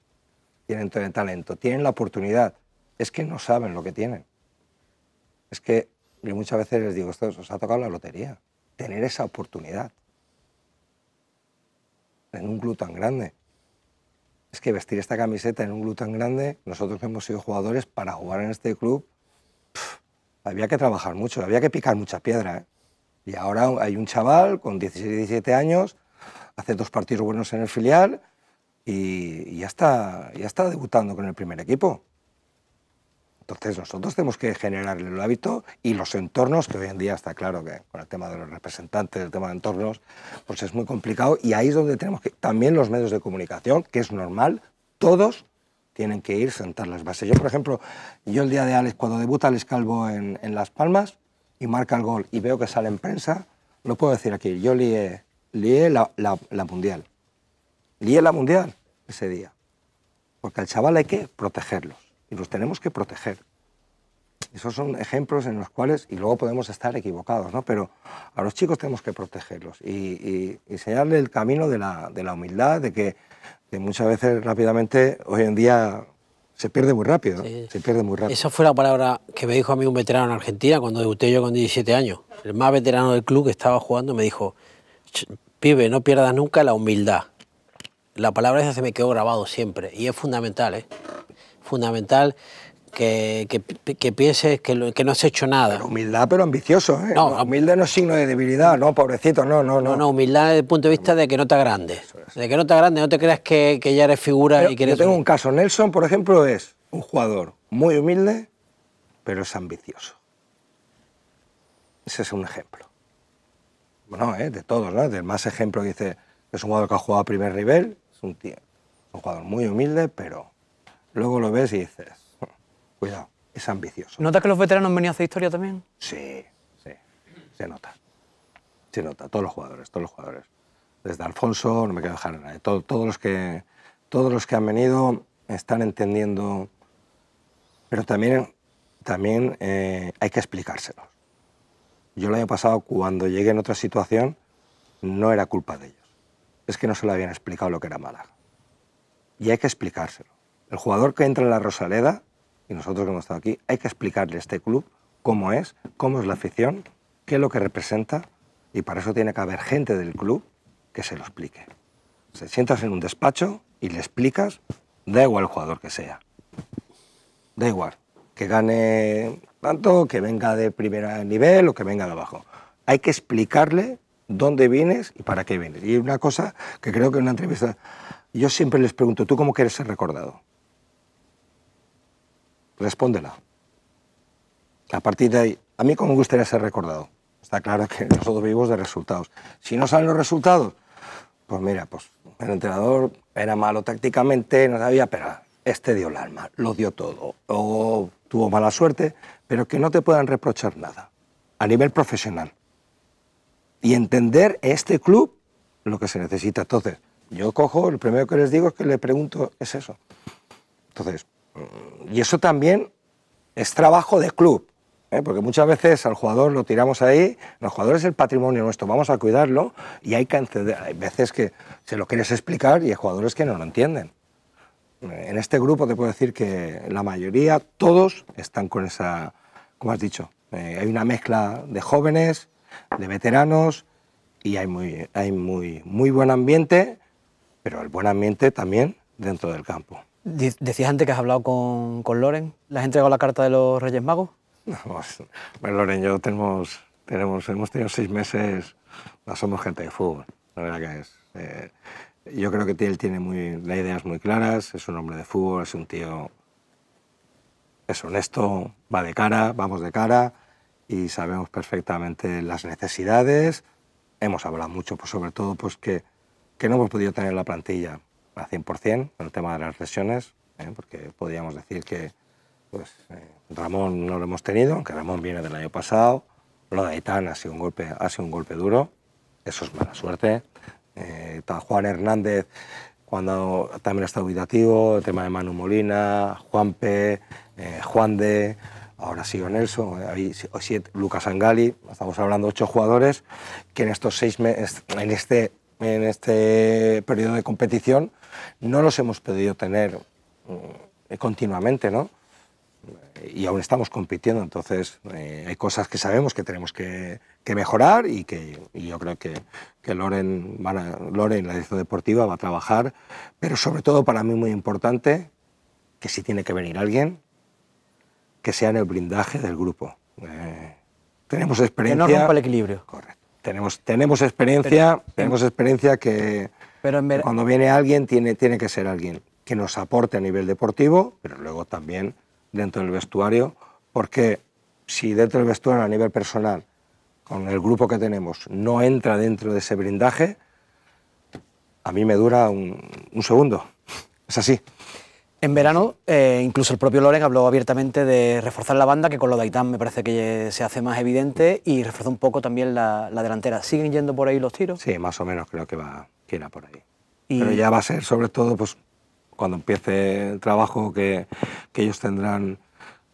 tienen todo el talento, tienen la oportunidad, es que no saben lo que tienen. Es que yo muchas veces les digo, esto os ha tocado la lotería, tener esa oportunidad en un club tan grande. Es que vestir esta camiseta en un club tan grande, nosotros que hemos sido jugadores para jugar en este club, había que trabajar mucho, había que picar mucha piedra. ¿eh? Y ahora hay un chaval con 16, 17 años hace dos partidos buenos en el filial y, ya, está, ya está debutando con el primer equipo. Entonces nosotros tenemos que generarle el hábito y los entornos, que hoy en día está claro que con el tema de los representantes, el tema de entornos, pues es muy complicado y ahí es donde tenemos que... También los medios de comunicación, que es normal, todos tienen que ir, sentar las bases. Yo, por ejemplo, yo el día de Alex, cuando debuta Alex Calvo en, en Las Palmas y marca el gol y veo que sale en prensa, lo puedo decir aquí, yo lié lié la, la, mundial. Lié la mundial ese día. Porque al chaval hay que protegerlos. Y los tenemos que proteger. Esos son ejemplos en los cuales, y luego podemos estar equivocados, ¿no? pero a los chicos tenemos que protegerlos y, y, el camino de la, de la humildad, de que, de muchas veces rápidamente, hoy en día, se pierde muy rápido. Se pierde muy rápido. Esa fue la palabra que me dijo a mí un veterano en Argentina cuando debuté yo con 17 años. El más veterano del club que estaba jugando me dijo, pibe, no pierdas nunca la humildad. La palabra esa se me quedó grabado siempre y es fundamental, ¿eh? Fundamental que, que, que pienses que, no has hecho nada. humildad, pero ambicioso, ¿eh? No, humilde no es signo de debilidad, no, pobrecito, no, no, no. No, humildad desde el punto de vista de que no te grande, De que no te grande, no te creas que, ya eres figura y que Yo tengo un caso, Nelson, por ejemplo, es un jugador muy humilde, pero es ambicioso. Ese es un ejemplo bueno, eh, de todos, ¿no? Del más ejemplo que dice es un jugador que ha jugado a primer nivel, es un tío, un jugador muy humilde, pero luego lo ves y dices, hm, cuidado, es ambicioso. ¿Nota que los veteranos han venido a hacer historia también? Sí, sí, se nota. Se nota, todos los jugadores, todos los jugadores. Desde Alfonso, no me quiero dejar nadie, todos, todos, los que, todos los que han venido están entendiendo, pero también, también eh, hay que explicárselos. Yo lo había pasado, cuando llegué en otra situación, no era culpa de ellos. Es que no se lo habían explicado lo que era Málaga. Y hay que explicárselo. El jugador que entra en la Rosaleda, y nosotros que hemos estado aquí, hay que explicarle a este club cómo es, cómo es la afición, qué es lo que representa, y para eso tiene que haber gente del club que se lo explique. Se sientas en un despacho y le explicas, da igual el jugador que sea, da igual, que gane tanto, que venga de primer nivel o que venga de abajo. Hay que explicarle dónde vienes y para qué vienes. Y una cosa que creo que en una entrevista, yo siempre les pregunto, ¿tú cómo quieres ser recordado? Respóndela. A partir de ahí, a mí cómo me gustaría ser recordado. Está claro que nosotros vivimos de resultados. Si no salen los resultados, pues mira, pues el entrenador era malo tácticamente, no sabía, pero este dio el alma, lo dio todo. O tuvo mala suerte, pero que no te puedan reprochar nada a nivel profesional. Y entender este club lo que se necesita. Entonces, yo cojo, el primero que les digo es que le pregunto, es eso. Entonces, mm, y eso también es trabajo de club, ¿eh? porque muchas veces al jugador lo tiramos ahí, los jugadores es el patrimonio nuestro, vamos a cuidarlo y hay que entender, hay veces que se lo quieres explicar y hay jugadores que no lo entienden en este grupo te puedo decir que la mayoría, todos, están con esa, como has dicho, eh, hay una mezcla de jóvenes, de veteranos y hay muy, hay muy, muy buen ambiente, pero el buen ambiente también dentro del campo. Decías antes que has hablado con, con Loren. ¿Le has entregado la carta de los Reyes Magos? bueno, pues, Loren, yo tenemos, tenemos, hemos tenido seis meses, no somos gente de fútbol. La verdad que es. Eh, yo creo que él tiene muy, las ideas muy claras, es un hombre de fútbol, es un tío... Es honesto, va de cara, vamos de cara y sabemos perfectamente las necesidades. Hemos hablado mucho, pues sobre todo, pues que, que no hemos podido tener la plantilla al 100% en el tema de las lesiones, ¿eh? porque podríamos decir que pues, eh, Ramón no lo hemos tenido, aunque Ramón viene del año pasado. Lo de Aitán ha sido un golpe, ha sido un golpe duro. Eso es mala suerte. Eh, Juan Hernández cuando también ha estado el tema de Manu Molina, eh, Juan P, Juan D, ahora sigo Nelson, hay eh, siete, Lucas Angali, estamos hablando de ocho jugadores que en estos seis meses, en este, en este periodo de competición, no los hemos podido tener mm, continuamente, ¿no? y aún estamos compitiendo, entonces eh, hay cosas que sabemos que tenemos que, mejorar y que yo creo que, que Loren, Loren, la dirección deportiva, va a trabajar, pero sobre todo para mí muy importante que si tiene que venir alguien, que sea en el blindaje del grupo. Eh, tenemos experiencia... Que no rompa el equilibrio. Correcto. Tenemos, tenemos experiencia, tenemos experiencia que pero cuando viene alguien tiene, tiene que ser alguien que nos aporte a nivel deportivo, pero luego también dentro del vestuario, porque si dentro del vestuario a nivel personal, con el grupo que tenemos, no entra dentro de ese blindaje, a mí me dura un, segundo. Es así. En verano, eh, incluso el propio Loren habló abiertamente de reforzar la banda, que con lo de Aitán me parece que se hace más evidente, y reforzó un poco también la, delantera. ¿Siguen yendo por ahí los tiros? Sí, más o menos creo que va que irá por ahí. Pero ya va a ser sobre todo pues, cuando empiece el trabajo que, ellos tendrán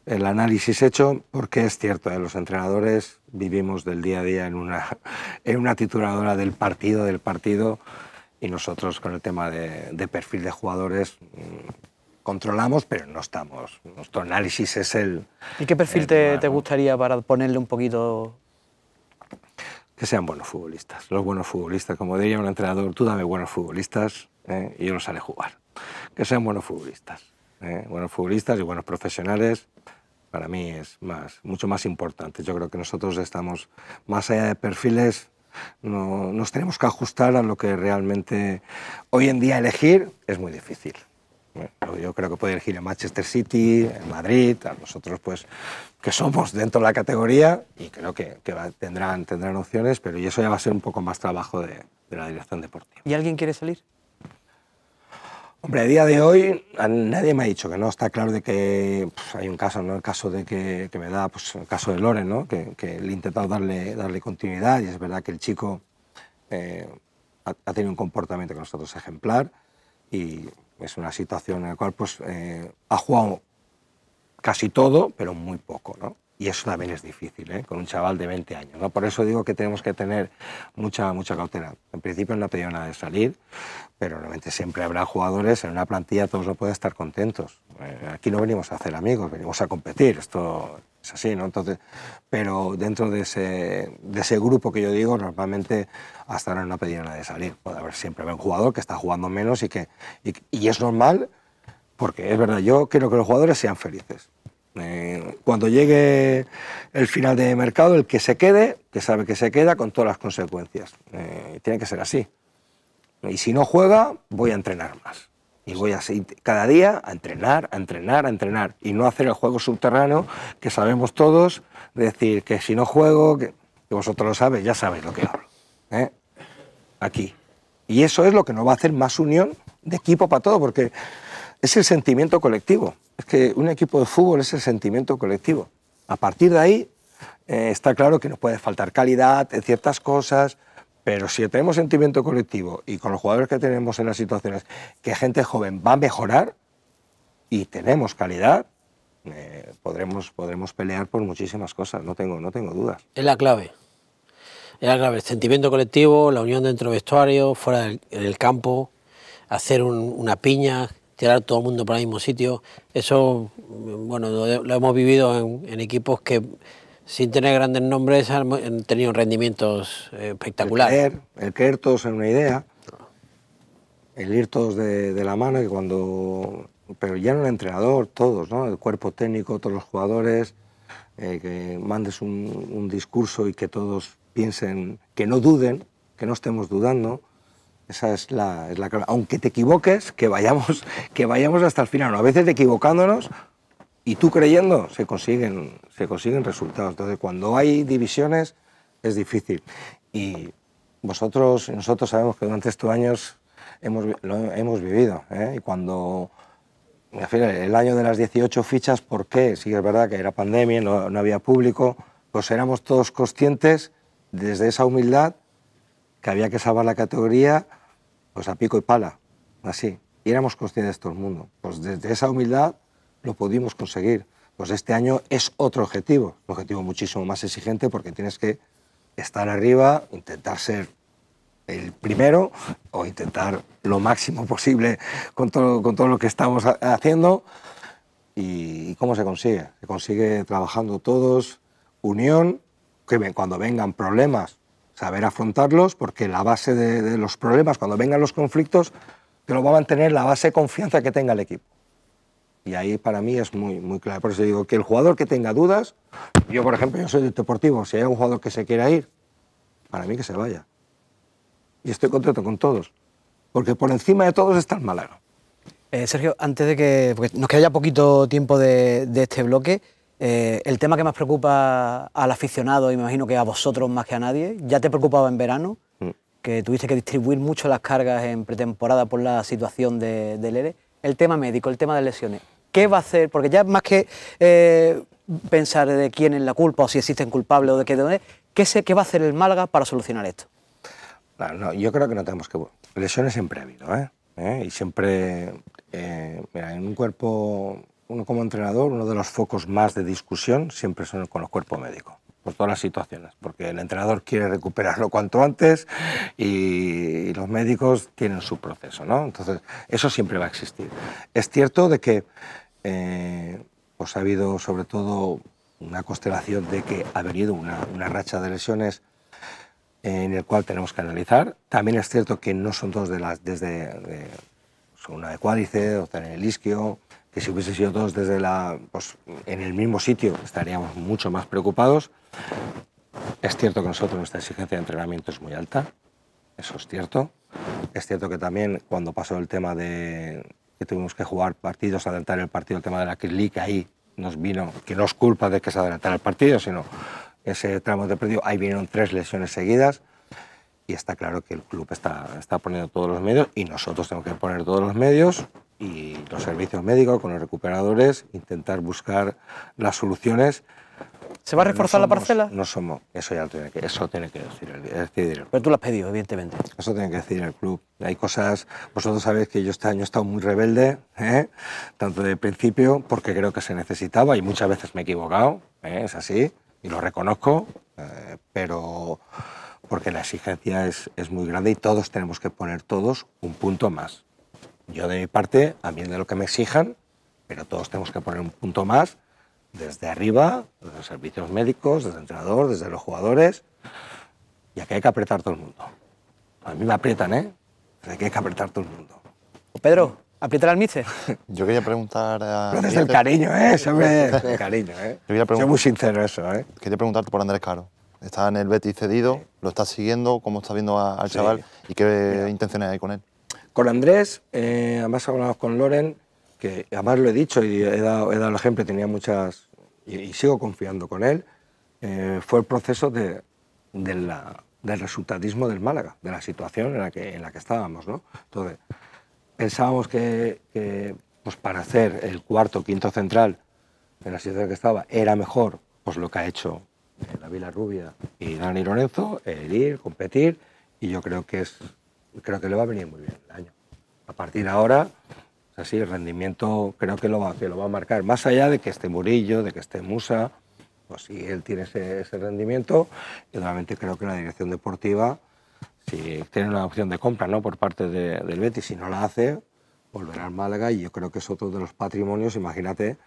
el análisis hecho, porque es cierto, ¿eh? los entrenadores vivimos del día a día en una, en una tituladora del partido, del partido, y nosotros con el tema de, perfil de jugadores mm, controlamos, pero no estamos. Nuestro análisis es el... ¿Y qué perfil te, te gustaría para ponerle un poquito que sean buenos futbolistas. Los buenos futbolistas, como diría un entrenador, tú dame buenos futbolistas ¿eh? y yo los a jugar que sean buenos futbolistas. ¿eh? Buenos futbolistas y buenos profesionales para mí es más, mucho más importante. Yo creo que nosotros estamos más allá de perfiles, no, nos tenemos que ajustar a lo que realmente hoy en día elegir es muy difícil. ¿eh? yo creo que puede elegir en Manchester City, en Madrid, a nosotros pues que somos dentro de la categoría y creo que, tendrán, opciones, pero y eso ya va a ser un poco más trabajo de la dirección deportiva. ¿Y alguien quiere salir? Hombre, a día de hoy nadie me ha dicho que no. Está claro de que pues, hay un caso, ¿no? El caso de que, me da, pues el caso de Loren, ¿no? Que, que, le he intentado darle, darle continuidad y es verdad que el chico eh, ha, tenido un comportamiento que nosotros ejemplar y es una situación en la cual pues eh, ha jugado casi todo, pero muy poco, ¿no? Y eso también es difícil, ¿eh? con un chaval de 20 años. ¿no? Por eso digo que tenemos que tener mucha, mucha cautela. En principio no ha pedido nada de salir, pero realmente siempre habrá jugadores. En una plantilla todos no pueden estar contentos. Eh, aquí no venimos a hacer amigos, venimos a competir. Esto es así, ¿no? Entonces, pero dentro de ese, de ese grupo que yo digo, normalmente hasta ahora no ha pedido nada de salir. Puede haber siempre un jugador que está jugando menos y que y es normal, porque es verdad, yo quiero que los jugadores sean felices. Eh, cuando llegue el final de mercado, el que se quede, que sabe que se queda con todas las consecuencias. Eh, tiene que ser así. Y si no juega, voy a entrenar más. Y voy a seguir cada día a entrenar, a entrenar, a entrenar. Y no hacer el juego subterráneo que sabemos todos, decir que si no juego, que, vosotros lo sabéis, ya sabéis lo que hablo. ¿eh? Aquí. Y eso es lo que nos va a hacer más unión de equipo para todo, porque es el sentimiento colectivo. Es que un equipo de fútbol es el sentimiento colectivo. A partir de ahí eh, está claro que nos puede faltar calidad en ciertas cosas, pero si tenemos sentimiento colectivo y con los jugadores que tenemos en las situaciones que gente joven va a mejorar y tenemos calidad, eh, podremos, podremos pelear por muchísimas cosas, no tengo, no tengo dudas. Es la clave. Es la clave, el sentimiento colectivo, la unión dentro del vestuario, fuera del campo, hacer una piña, tirar todo el mundo para el mismo sitio. Eso, bueno, lo, hemos vivido en, equipos que sin tener grandes nombres han tenido rendimientos eh, espectaculares. El creer, todos en una idea, el ir todos de, la mano y cuando... Pero ya no el entrenador, todos, ¿no? El cuerpo técnico, todos los jugadores, eh, que mandes un discurso y que todos piensen, que no duden, que no estemos dudando esa es la, es Aunque te equivoques, que vayamos, que vayamos hasta el final. A veces equivocándonos y tú creyendo, se consiguen, se consiguen resultados. Entonces, cuando hay divisiones, es difícil. Y vosotros, nosotros sabemos que durante estos años hemos, lo hemos vivido. ¿eh? Y cuando el año de las 18 fichas, ¿por qué? Sí, es verdad que era pandemia, no, había público, pues éramos todos conscientes desde esa humildad que había que salvar la categoría pues a pico y pala, así. Y éramos conscientes de todo el mundo. Pues desde esa humildad lo pudimos conseguir. Pues este año es otro objetivo, un objetivo muchísimo más exigente porque tienes que estar arriba, intentar ser el primero o intentar lo máximo posible con todo, con todo lo que estamos haciendo. ¿Y, ¿Y cómo se consigue? Se consigue trabajando todos, unión, que cuando vengan problemas saber afrontarlos, porque la base de, los problemas, cuando vengan los conflictos, te lo va a mantener la base de confianza que tenga el equipo. Y ahí para mí es muy, muy claro. Por eso digo que el jugador que tenga dudas, yo por ejemplo, yo soy deportivo, si hay un jugador que se quiera ir, para mí que se vaya. Y estoy contento con todos, porque por encima de todos está el Málaga. Eh, Sergio, antes de que. nos queda ya poquito tiempo de este bloque. Eh, el tema que más preocupa al aficionado, y me imagino que a vosotros más que a nadie, ya te preocupaba en verano, mm. que tuviste que distribuir mucho las cargas en pretemporada por la situación del ERE. El tema médico, el tema de lesiones. ¿Qué va a hacer? Porque ya más que eh, pensar de quién es la culpa o si existen culpables o de qué, de ¿qué, sé, ¿qué va a hacer el Málaga para solucionar esto? yo creo que no tenemos que... Lesiones siempre ha habido, ¿eh? ¿Eh? Y siempre, mira, en un cuerpo uno como entrenador, uno de los focos más de discusión siempre son con el cuerpo médico, por todas las situaciones, porque el entrenador quiere recuperarlo cuanto antes y, los médicos tienen su proceso, ¿no? Entonces, eso siempre va a existir. Es cierto de que eh, pues ha habido sobre todo una constelación de que ha venido una, racha de lesiones en el cual tenemos que analizar. También es cierto que no son dos de las, desde una de cuádriceps, otra en el isquio, que si hubiese sido todos desde la, pues, en el mismo sitio estaríamos mucho más preocupados. Es cierto que nosotros nuestra exigencia de entrenamiento es muy alta, eso es cierto. Es cierto que también cuando pasó el tema de que tuvimos que jugar partidos, adelantar el partido, el tema de la Kirli, ahí nos vino, que no es culpa de que se adelantara el partido, sino ese tramo de perdido, ahí vinieron tres lesiones seguidas y está claro que el club está, está poniendo todos los medios y nosotros tenemos que poner todos los medios y los servicios médicos con los recuperadores, intentar buscar las soluciones. ¿Se va a reforzar la parcela? No somos, eso ya lo tiene que, eso tiene que decir, el, Pero tú lo has pedido, evidentemente. Eso tiene que decir el club. Hay cosas, vosotros sabéis que yo este año he estado muy rebelde, ¿eh? tanto de principio, porque creo que se necesitaba y muchas veces me he equivocado, ¿eh? es así, y lo reconozco, eh, pero porque la exigencia es, es muy grande y todos tenemos que poner todos un punto más. Yo de mi parte, a mí de lo que me exijan, pero todos tenemos que poner un punto más, desde arriba, desde los servicios médicos, desde el entrenador, desde los jugadores, y aquí hay que apretar todo el mundo. A mí me aprietan, ¿eh? aquí hay que apretar todo el mundo. Pedro, aprieta al mice. Yo quería preguntar a... Pero ¿eh? es el cariño, ¿eh? Es el cariño, ¿eh? Soy muy sincero eso, ¿eh? Quería preguntarte por Andrés Caro. Está en el Betis cedido, lo estás siguiendo, cómo estás viendo al chaval y qué intenciones hay con él. Con Andrés, eh, además hablamos con Loren, que además lo he dicho y he dado, el ejemplo, tenía muchas, y, sigo confiando con él, eh, fue el proceso del resultadismo del Málaga, de la situación en la que, estábamos. ¿no? Entonces, pensábamos que, pues para hacer el cuarto, quinto central en la situación en la que estaba, era mejor pues lo que ha hecho la eh, Vila Rubia y Dani Lorenzo, ir, competir, y yo creo que es creo que le va a venir muy bien el año. A partir de ahora, así, el rendimiento creo que lo, va, que lo va a marcar. Más allá de que esté Murillo, de que esté Musa, pues si él tiene ese, rendimiento, yo realmente creo que la dirección deportiva, si tiene una opción de compra ¿no? por parte del Betis, si no la hace, volverá al Málaga y yo creo que es otro de los patrimonios, imagínate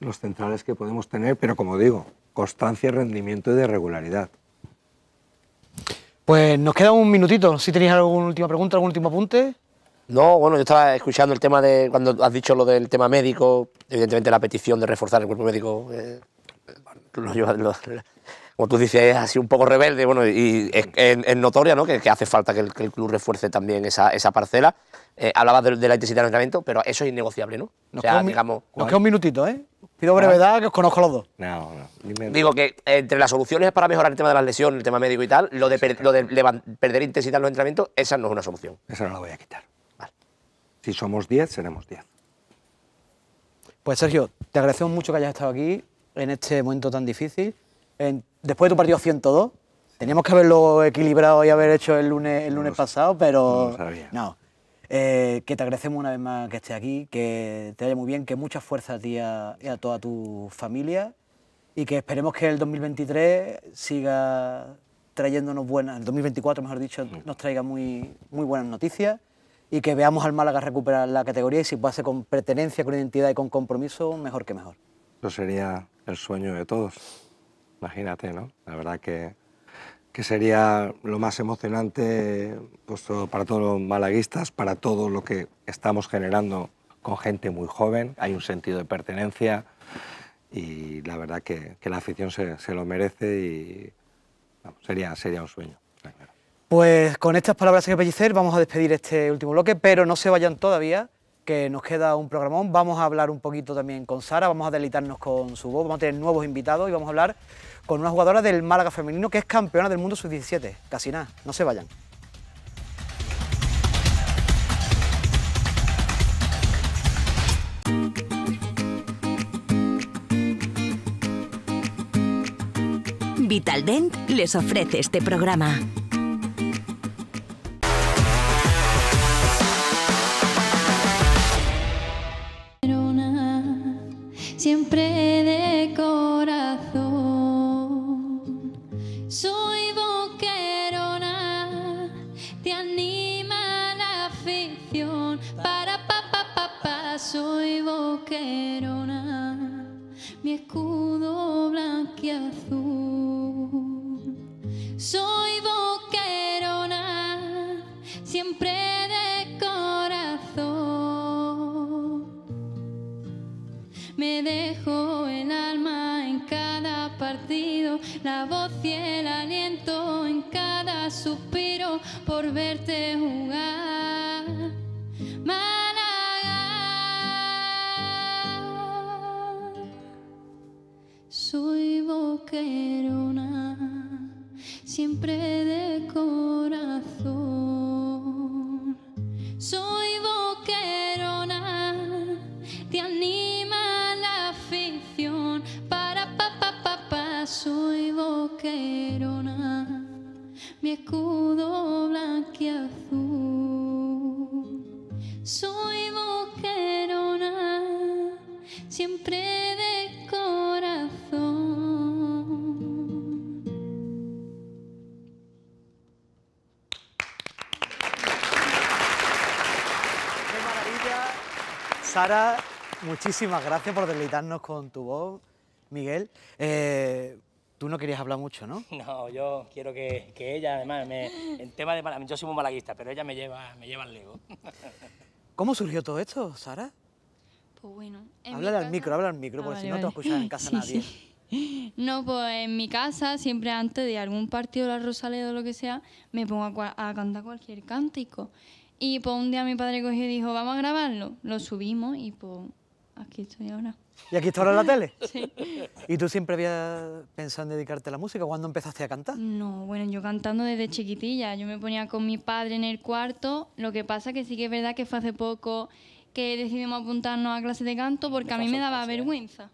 los centrales que podemos tener, pero como digo, constancia, rendimiento y de regularidad. Pues nos queda un minutito, si tenéis alguna última pregunta, algún último apunte. No, bueno, yo estaba escuchando el tema de, cuando has dicho lo del tema médico, evidentemente la petición de reforzar el cuerpo médico, eh, lo, como tú dices, es así un poco rebelde, bueno, y es, notoria, ¿no? Que, hace falta que el, club refuerce también esa, esa parcela. Eh, hablabas de, la intensidad del entrenamiento, pero eso es innegociable, ¿no? Nos queda un minutito, ¿eh? Pido brevedad, que os conozco los dos. Digo que entre las soluciones para mejorar el tema de las lesiones, el tema médico y tal, lo de, lo de perder intensidad en los entrenamientos, esa no es una solución. Esa no la voy a quitar. Si somos 10, seremos 10. Pues Sergio, te agradecemos mucho que hayas estado aquí en este momento tan difícil. En después de tu partido 102, teníamos que haberlo equilibrado y haber hecho el lunes, el lunes pasado, pero no. Eh, que te agradecemos una vez más que estés aquí, que te vaya muy bien, que mucha fuerza a ti a, y a toda tu familia y que esperemos que el 2023 siga trayéndonos buenas, el 2024 mejor dicho, nos traiga muy, muy buenas noticias y que veamos al Málaga recuperar la categoría y si puede ser con pertenencia, con identidad y con compromiso, mejor que mejor. Eso sería el sueño de todos. Imagínate, ¿no? La verdad que, sería lo más emocionante pues, para todos los malaguistas, para todo lo que estamos generando con gente muy joven. Hay un sentido de pertenencia y la verdad que, la afición se, lo merece y sería, sería un sueño. Pues con estas palabras señor pellicer vamos a despedir este último bloque, pero no se vayan todavía que nos queda un programón. Vamos a hablar un poquito también con Sara, vamos a deleitarnos con su voz, vamos a tener nuevos invitados y vamos a hablar con una jugadora del Málaga femenino que es campeona del mundo sub-17. Casi nada, no se vayan. Vitaldent les ofrece este programa. Muchísimas gracias por deleitarnos con tu voz, Miguel. Eh, tú no querías hablar mucho, ¿no? No, yo quiero que, ella, además, me, el tema de... Yo soy muy malaguista, pero ella me lleva, me lleva al lego. ¿Cómo surgió todo esto, Sara? Pues bueno... Háblale al micro, habla al micro, ah, porque si no te va en casa nadie. No, pues en mi casa, siempre antes de algún partido de la Rosaleda o lo que sea, me pongo a, a cantar cualquier cántico. Y pues un día mi padre cogió y dijo, vamos a grabarlo. Lo subimos y pues aquí estoy ahora. ¿Y aquí está ahora en la tele? Sí. ¿Y tú siempre habías pensado en dedicarte a la música? cuando empezaste a cantar? No, bueno, yo cantando desde chiquitilla. Yo me ponía con mi padre en el cuarto. Lo que pasa que sí que es verdad que fue hace poco que decidimos apuntarnos a clase de canto porque a mí me daba vergüenza.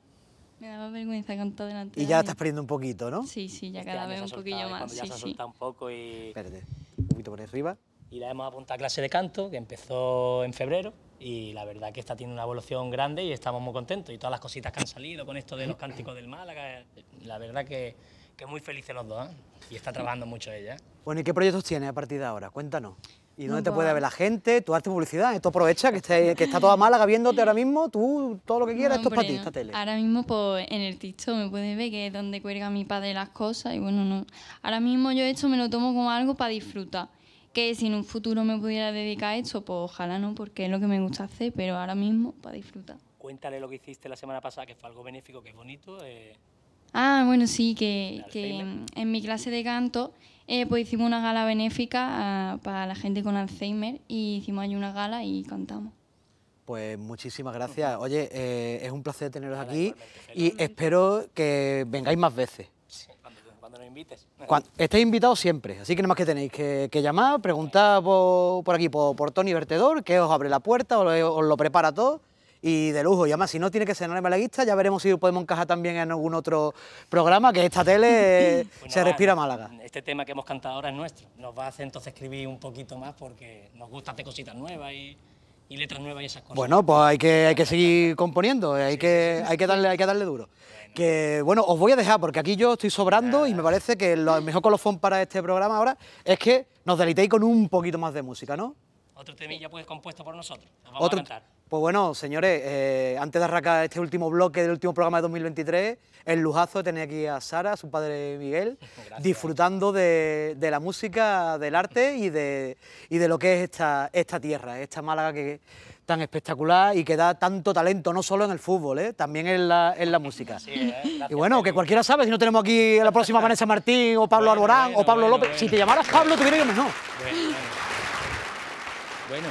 Me daba vergüenza cantar delante. Y ya estás perdiendo un poquito, ¿no? Sí, sí, ya este cada vez un poquillo más. Ya sí, se sí. un poco y. Espérate, un poquito por arriba. Y la hemos apuntado a clase de canto, que empezó en febrero y la verdad que está tiene una evolución grande y estamos muy contentos. Y todas las cositas que han salido con esto de los cánticos del Málaga, la verdad que, que muy felices los dos ¿eh? y está trabajando mucho ella. Bueno, ¿y qué proyectos tiene a partir de ahora? Cuéntanos. ¿Y dónde te puede pues- ver la gente? Tú haces publicidad, esto aprovecha, que, que está toda Málaga viéndote ahora mismo, tú todo lo que quieras, esto es para ti, esta tele. Ahora mismo pues, en el TikTok me puedes ver que es donde cuelga mi padre las cosas y bueno, no. Ahora mismo yo esto me lo tomo como algo para disfrutar que si en un futuro me pudiera dedicar a esto, pues ojalá no, porque es lo que me gusta hacer, pero ahora mismo para disfrutar. Cuéntale lo que hiciste la semana pasada, que fue algo benéfico, que es bonito. Eh. Ah, bueno, sí, que, en mi clase de canto eh, pues hicimos una gala benéfica ah, para la gente con Alzheimer y hicimos allí una gala y cantamos. Pues muchísimas gracias. Oye, eh, es un placer teneros aquí y espero que vengáis más veces estáis invitados siempre, así que nada más que tenéis que, llamar, preguntar por, aquí, por, por, Tony Vertedor, que os abre la puerta, os, lo prepara todo y de lujo. Y si no tiene que ser en Malaguista, ya veremos si podemos encajar también en algún otro programa, que esta tele se respira Málaga. Este tema que hemos cantado ahora es nuestro. Nos va a hacer entonces escribir un poquito más porque nos gusta hacer cositas nuevas y y letras nuevas y esas cosas. Bueno, pues hay que, hay que seguir componiendo, hay que, hay que darle, hay que darle duro. Bueno. Que bueno, os voy a dejar porque aquí yo estoy sobrando y me parece que lo, el mejor colofón para este programa ahora es que nos deleitéis con un poquito más de música, ¿no? Otro temilla pues compuesto por nosotros. vamos a cantar. Pues bueno, señores, eh, antes de arrancar este último bloque del último programa de 2023, el lujazo de tener aquí a Sara, su padre Miguel, disfrutando de, la música, del arte y de, lo que es esta, tierra, esta Málaga que tan espectacular y que da tanto talento, no solo en el fútbol, eh, también en la, música. y bueno, que cualquiera sabe, si no tenemos aquí a la próxima Vanessa Martín o Pablo Alborán o Pablo López, si te llamaras Pablo, tuviera yo mejor. Bueno,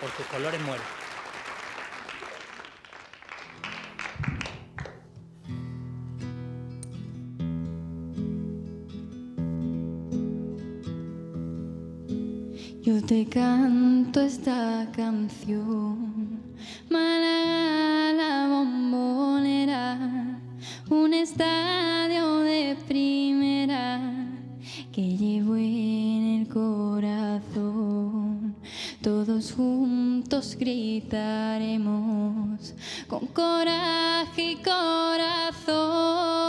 por tus colores mueres. Yo te canto esta canción, mala la bombonera, un estadio de primera que llevo en el corazón. Todos juntos gritaremos con coraje y corazón.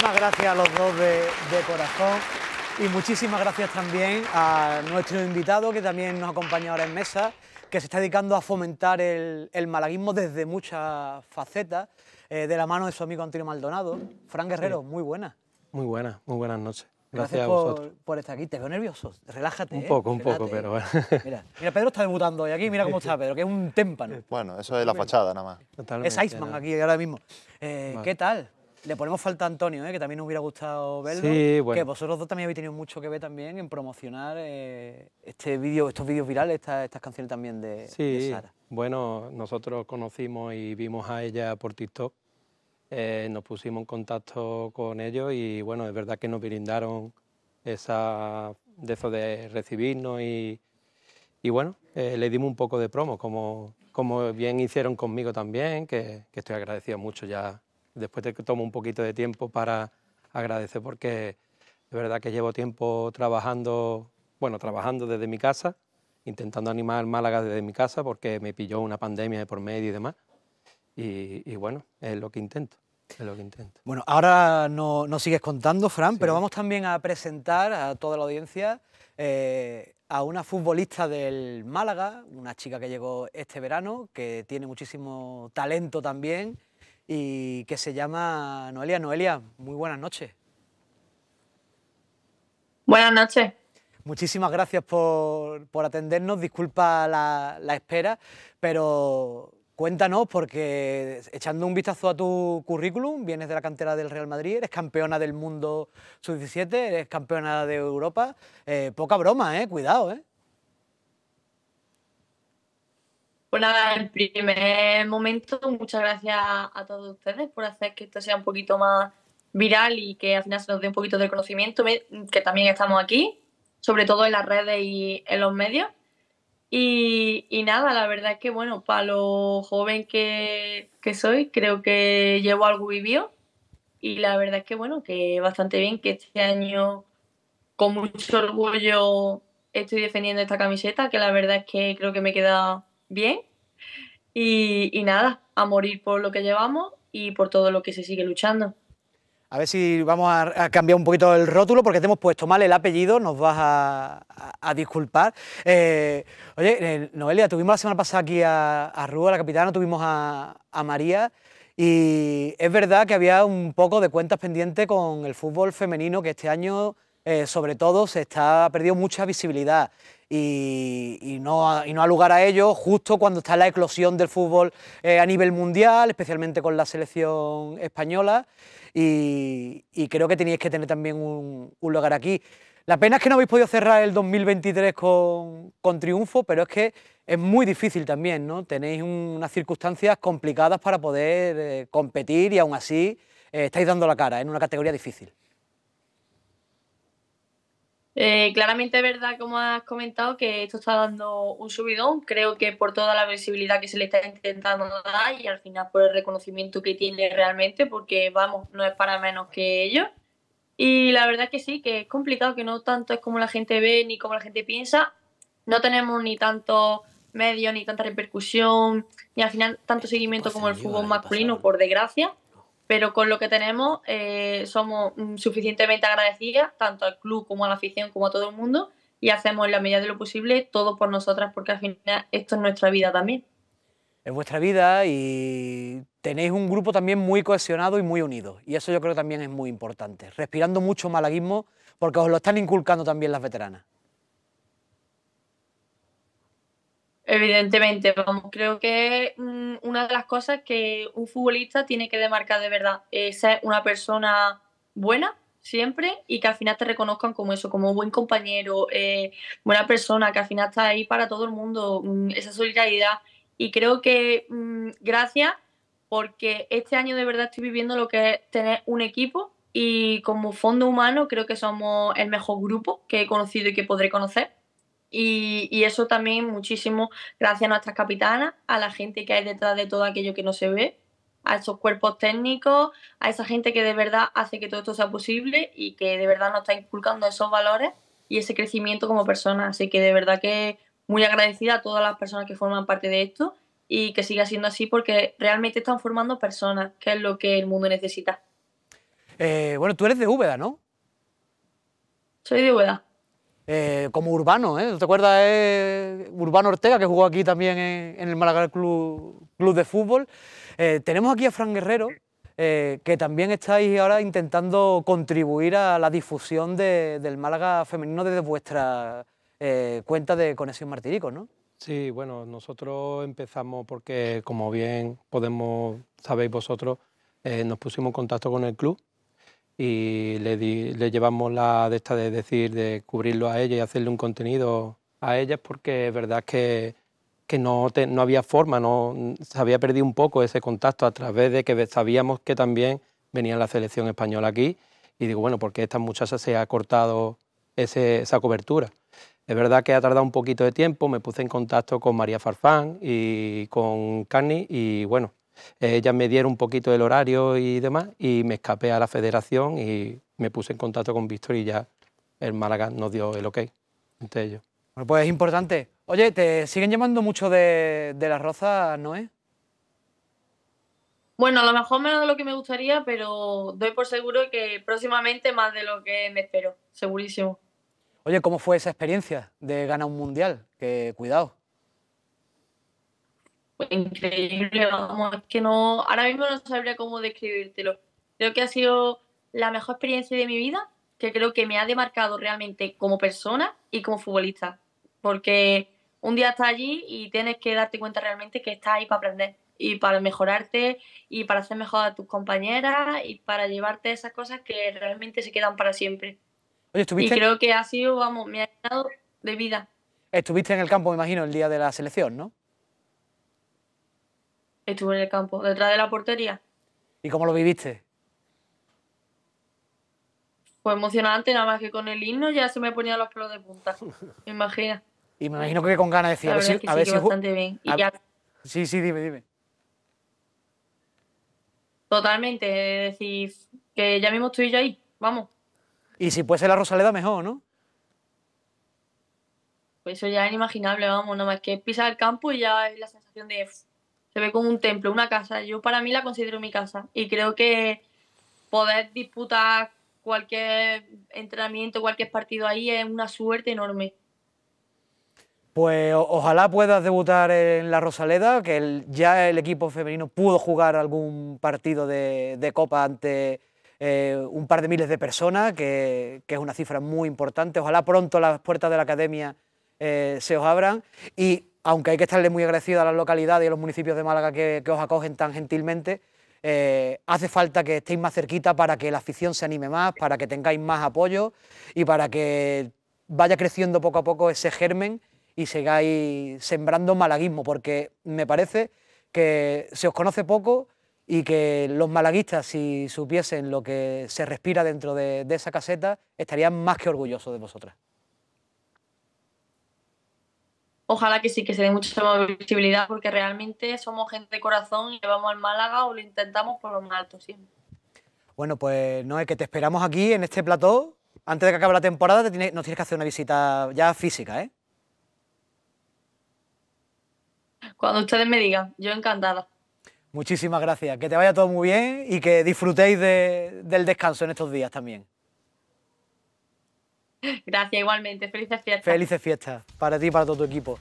Muchísimas gracias a los dos de, corazón y muchísimas gracias también a nuestro invitado que también nos acompaña ahora en mesa, que se está dedicando a fomentar el, malaguismo desde muchas facetas, eh, de la mano de su amigo Antonio Maldonado. Fran Guerrero, muy buena. Muy buena, muy buenas noches. Gracias, a Por, estar aquí. Te veo nervioso. Relájate. Un ¿eh? poco, un poco, pero bueno. Mira, mira, Pedro está debutando hoy aquí. Mira cómo está Pedro, que es un témpano. Bueno, eso es la fachada nada más. es Iceman aquí ahora mismo. Eh, ¿Qué tal? Le ponemos falta a Antonio, ¿eh? que también nos hubiera gustado verlo. Sí, Que vosotros dos también habéis tenido mucho que ver también en promocionar eh, este vídeo, estos vídeos virales, estas canciones también de, sí, Sara. Bueno, nosotros conocimos y vimos a ella por TikTok. Eh, nos pusimos en contacto con ellos y bueno, es verdad que nos brindaron esa de eso de recibirnos y, bueno, le dimos un poco de promo, como, como bien hicieron conmigo también, que, que estoy agradecido mucho ya Después te tomo un poquito de tiempo para agradecer porque de verdad que llevo tiempo trabajando, bueno, trabajando desde mi casa, intentando animar Málaga desde mi casa porque me pilló una pandemia de por medio y demás. Y, bueno, es lo que intento. Es lo que intento. Bueno, ahora nos no sigues contando, Fran, pero vamos también a presentar a toda la audiencia eh, a una futbolista del Málaga, una chica que llegó este verano, que tiene muchísimo talento también y que se llama Noelia. Noelia, muy buenas noches. Buenas noches. Muchísimas gracias por, atendernos, disculpa la, espera, pero Cuéntanos, porque echando un vistazo a tu currículum, vienes de la cantera del Real Madrid, eres campeona del mundo sub-17, eres campeona de Europa. Eh, poca broma, ¿eh? Cuidado, ¿eh? Bueno, pues en primer momento, muchas gracias a todos ustedes por hacer que esto sea un poquito más viral y que al final se nos dé un poquito de conocimiento, que también estamos aquí, sobre todo en las redes y en los medios. Y, nada, la verdad es que, bueno, para lo joven que, soy, creo que llevo algo vivido. Y la verdad es que, bueno, que bastante bien, que este año con mucho orgullo estoy defendiendo esta camiseta, que la verdad es que creo que me queda bien y, nada, a morir por lo que llevamos y por todo lo que se sigue luchando. A ver si vamos a, cambiar un poquito el rótulo porque te hemos puesto mal el apellido, nos vas a, disculpar. Eh, oye, eh, Noelia, tuvimos la semana pasada aquí a, Rúa, la capitana, tuvimos a, María y es verdad que había un poco de cuentas pendientes con el fútbol femenino que este año, eh, sobre todo, se está perdiendo mucha visibilidad y, no, y ha lugar a ello justo cuando está la eclosión del fútbol eh, a nivel mundial, especialmente con la selección española. Y, creo que teníais que tener también un, lugar aquí. La pena es que no habéis podido cerrar el 2023 con, triunfo, pero es que es muy difícil también, ¿no? Tenéis unas circunstancias complicadas para poder eh, competir y aún así eh, estáis dando la cara en una categoría difícil. Eh, claramente es verdad, como has comentado, que esto está dando un subidón, creo que por toda la visibilidad que se le está intentando dar y al final por el reconocimiento que tiene realmente, porque vamos, no es para menos que ellos. Y la verdad es que sí, que es complicado, que no tanto es como la gente ve ni como la gente piensa. No tenemos ni tanto medio, ni tanta repercusión, ni al final tanto seguimiento como el fútbol masculino, por desgracia pero con lo que tenemos eh, somos mm, suficientemente agradecidas, tanto al club como a la afición, como a todo el mundo, y hacemos en la medida de lo posible todo por nosotras, porque al final esto es nuestra vida también. Es vuestra vida y tenéis un grupo también muy cohesionado y muy unido, y eso yo creo también es muy importante. Respirando mucho malaguismo, porque os lo están inculcando también las veteranas. Evidentemente, vamos, creo que mm, una de las cosas que un futbolista tiene que demarcar de verdad es ser una persona buena siempre y que al final te reconozcan como eso, como buen compañero, eh, buena persona, que al final está ahí para todo el mundo, mm, esa solidaridad. Y creo que mm, gracias porque este año de verdad estoy viviendo lo que es tener un equipo y como fondo humano creo que somos el mejor grupo que he conocido y que podré conocer y, eso también muchísimo gracias a nuestras capitanas, a la gente que hay detrás de todo aquello que no se ve, a esos cuerpos técnicos, a esa gente que de verdad hace que todo esto sea posible y que de verdad nos está inculcando esos valores y ese crecimiento como personas, Así que de verdad que muy agradecida a todas las personas que forman parte de esto y que siga siendo así porque realmente están formando personas, que es lo que el mundo necesita. Eh, bueno, tú eres de Úbeda, ¿no? Soy de Úbeda. Eh, como Urbano, ¿eh? ¿Te acuerdas eh, Urbano Ortega, que jugó aquí también en, el Málaga Club, Club de Fútbol? tenemos aquí a Fran Guerrero, que también estáis ahora intentando contribuir a la difusión del Málaga femenino desde vuestra cuenta de Conexión Martirico, ¿no? Sí, bueno, nosotros empezamos porque, como bien podemos, sabéis vosotros, nos pusimos en contacto con el club y le, llevamos la de esta de decir, de cubrirlo a ella y hacerle un contenido a ella, porque es verdad que, que no, no había forma, no, se había perdido un poco ese contacto a través de que sabíamos que también venía la selección española aquí. Y digo, bueno, porque esta muchacha se ha cortado esa cobertura. Es verdad que ha tardado un poquito de tiempo, me puse en contacto con María Farfán y con Carni y bueno, ya me dieron un poquito el horario y demás, y me escapé a la federación y me puse en contacto con Víctor y ya el Málaga nos dio el ok entre ellos. Bueno, pues es importante. Oye, ¿te siguen llamando mucho de, la las rozas, Noé? Bueno, a lo mejor menos de lo que me gustaría, pero doy por seguro que próximamente más de lo que me espero, segurísimo. Oye, ¿cómo fue esa experiencia de ganar un mundial? Que cuidado, increíble, vamos, es que no, ahora mismo no sabría cómo describírtelo. Creo que ha sido la mejor experiencia de mi vida, que creo que me ha demarcado realmente como persona y como futbolista, porque un día estás allí y tienes que darte cuenta realmente que estás ahí para aprender y para mejorarte y para hacer mejor a tus compañeras y para llevarte esas cosas que realmente se quedan para siempre. Oye, ¿estuviste... Y creo que ha sido, vamos, me ha dado de vida. Estuviste en el campo, me imagino, el día de la selección, ¿no? Estuve en el campo, detrás de la portería. ¿Y cómo lo viviste? Fue emocionante, nada más que con el himno ya se me ponían los pelos de punta, me imagino. Y me imagino que con ganas de a ver si... sí, Sí, dime, dime. Totalmente, es decir, que ya mismo estoy yo ahí, vamos. Y si puede ser la Rosaleda, mejor, ¿no? Pues eso ya es inimaginable, vamos, nada más que pisar el campo y ya es la sensación de se ve como un templo, una casa. Yo para mí la considero mi casa y creo que poder disputar cualquier entrenamiento, cualquier partido ahí es una suerte enorme. Pues ojalá puedas debutar en la Rosaleda, que ya el equipo femenino pudo jugar algún partido de, Copa ante eh, un par de miles de personas, que es una cifra muy importante. Ojalá pronto las puertas de la academia eh, se os abran y aunque hay que estarle muy agradecido a las localidades y a los municipios de Málaga que, os acogen tan gentilmente, eh, hace falta que estéis más cerquita para que la afición se anime más, para que tengáis más apoyo y para que vaya creciendo poco a poco ese germen y sigáis sembrando malaguismo, porque me parece que se os conoce poco y que los malaguistas, si supiesen lo que se respira dentro de, de esa caseta, estarían más que orgullosos de vosotras ojalá que sí que se dé mucha visibilidad porque realmente somos gente de corazón y vamos al Málaga o lo intentamos por lo más alto siempre. Bueno, pues no es que te esperamos aquí en este plató. Antes de que acabe la temporada nos tienes que hacer una visita ya física, ¿eh? Cuando ustedes me digan, yo encantada. Muchísimas gracias, que te vaya todo muy bien y que disfrutéis del descanso en estos días también. Gracias, igualmente. Felices fiestas. Felices fiestas para ti y para todo tu equipo.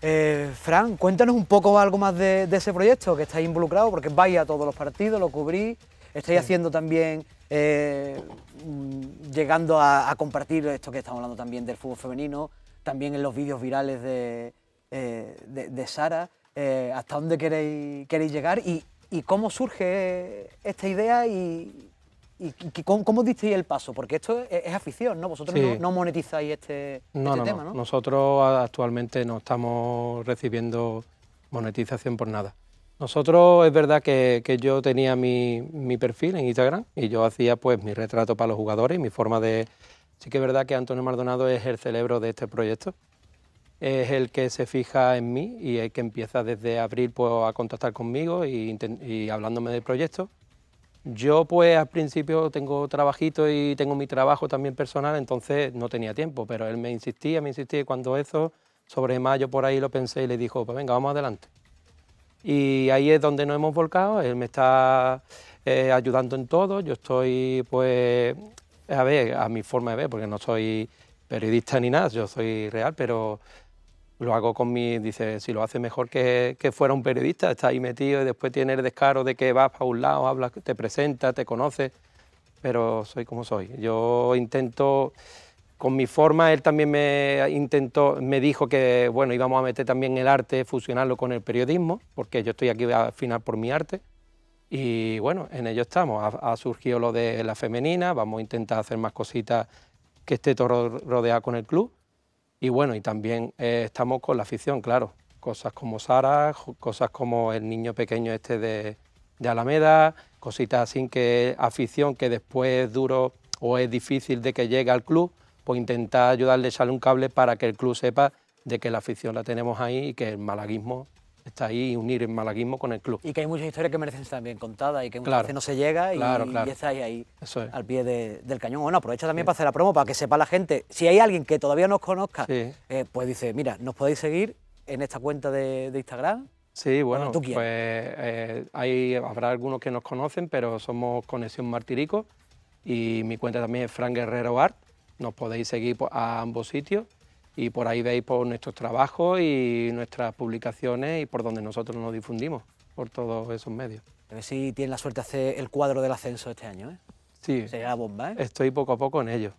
Eh, Fran, cuéntanos un poco algo más de, ese proyecto que estáis involucrado, porque vais a todos los partidos, lo cubrís, estáis haciendo también, eh, mm, llegando a, compartir esto que estamos hablando también del fútbol femenino, también en los vídeos virales de, eh, Sara. ¿Hasta dónde queréis, queréis llegar y, y cómo surge esta idea y, cómo, disteis el paso? Porque esto es, afición, ¿no? Vosotros no, monetizáis este, este tema, ¿no? Nosotros actualmente no estamos recibiendo monetización por nada. Nosotros es verdad que, yo tenía mi, perfil en Instagram y yo hacía pues mi retrato para los jugadores y mi forma de... Sí que es verdad que Antonio Maldonado es el cerebro de este proyecto. Es el que se fija en mí y el que empieza desde abril pues, a contactar conmigo y, y hablándome del proyecto. Yo pues al principio tengo trabajito y tengo mi trabajo también personal, entonces no tenía tiempo, pero él me insistía, me insistía cuando eso, sobre mayo por ahí lo pensé y le dijo, pues venga, vamos adelante. Y ahí es donde nos hemos volcado, él me está eh, ayudando en todo, yo estoy pues, a ver, a mi forma de ver, porque no soy periodista ni nada, yo soy real, pero lo hago con mi, dice, si lo hace mejor que, que, fuera un periodista, está ahí metido y después tiene el descaro de que vas para un lado, hablas, te presenta, te conoce, pero soy como soy. Yo intento, con mi forma, él también me intentó, me dijo que, bueno, íbamos a meter también el arte, fusionarlo con el periodismo, porque yo estoy aquí al final por mi arte. Y bueno, en ello estamos. Ha, ha surgido lo de la femenina, vamos a intentar hacer más cositas que esté todo rodeado con el club y bueno, y también eh, estamos con la afición, claro. Cosas como Sara, cosas como el niño pequeño este de, de Alameda, cositas así que afición que después es duro o es difícil de que llegue al club, pues intentar ayudarle a echarle un cable para que el club sepa de que la afición la tenemos ahí y que el malaguismo está ahí unir el malaguismo con el club. Y que hay muchas historias que merecen ser también contadas y que claro, veces no se llega y, ahí, al pie del cañón. Bueno, aprovecha también para hacer la promo, para que sepa la gente. Si hay alguien que todavía no os conozca, eh, pues dice, mira, nos podéis seguir en esta cuenta de, Instagram. Sí, bueno, pues hay, eh, habrá algunos que nos conocen, pero somos Conexión Martirico y mi cuenta también es Fran Guerrero Art. Nos podéis seguir pues, a ambos sitios y por ahí veis por nuestros trabajos y nuestras publicaciones y por donde nosotros nos difundimos, por todos esos medios. A ver si tienes la suerte de hacer el cuadro del ascenso este año, ¿eh? Sí. Sería bomba, ¿eh? Estoy poco a poco en ello.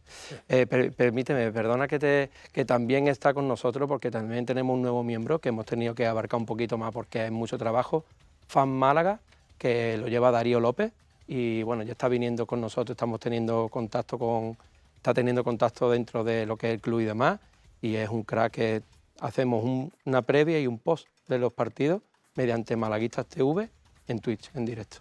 Eh, permíteme, perdona que, te, que también está con nosotros porque también tenemos un nuevo miembro que hemos tenido que abarcar un poquito más porque es mucho trabajo, Fan Málaga, que lo lleva Darío López y bueno, ya está viniendo con nosotros, estamos teniendo contacto con, está teniendo contacto dentro de lo que es el club y demás y es un crack que hacemos una previa y un post de los partidos mediante Malaguistas TV en Twitch, en directo.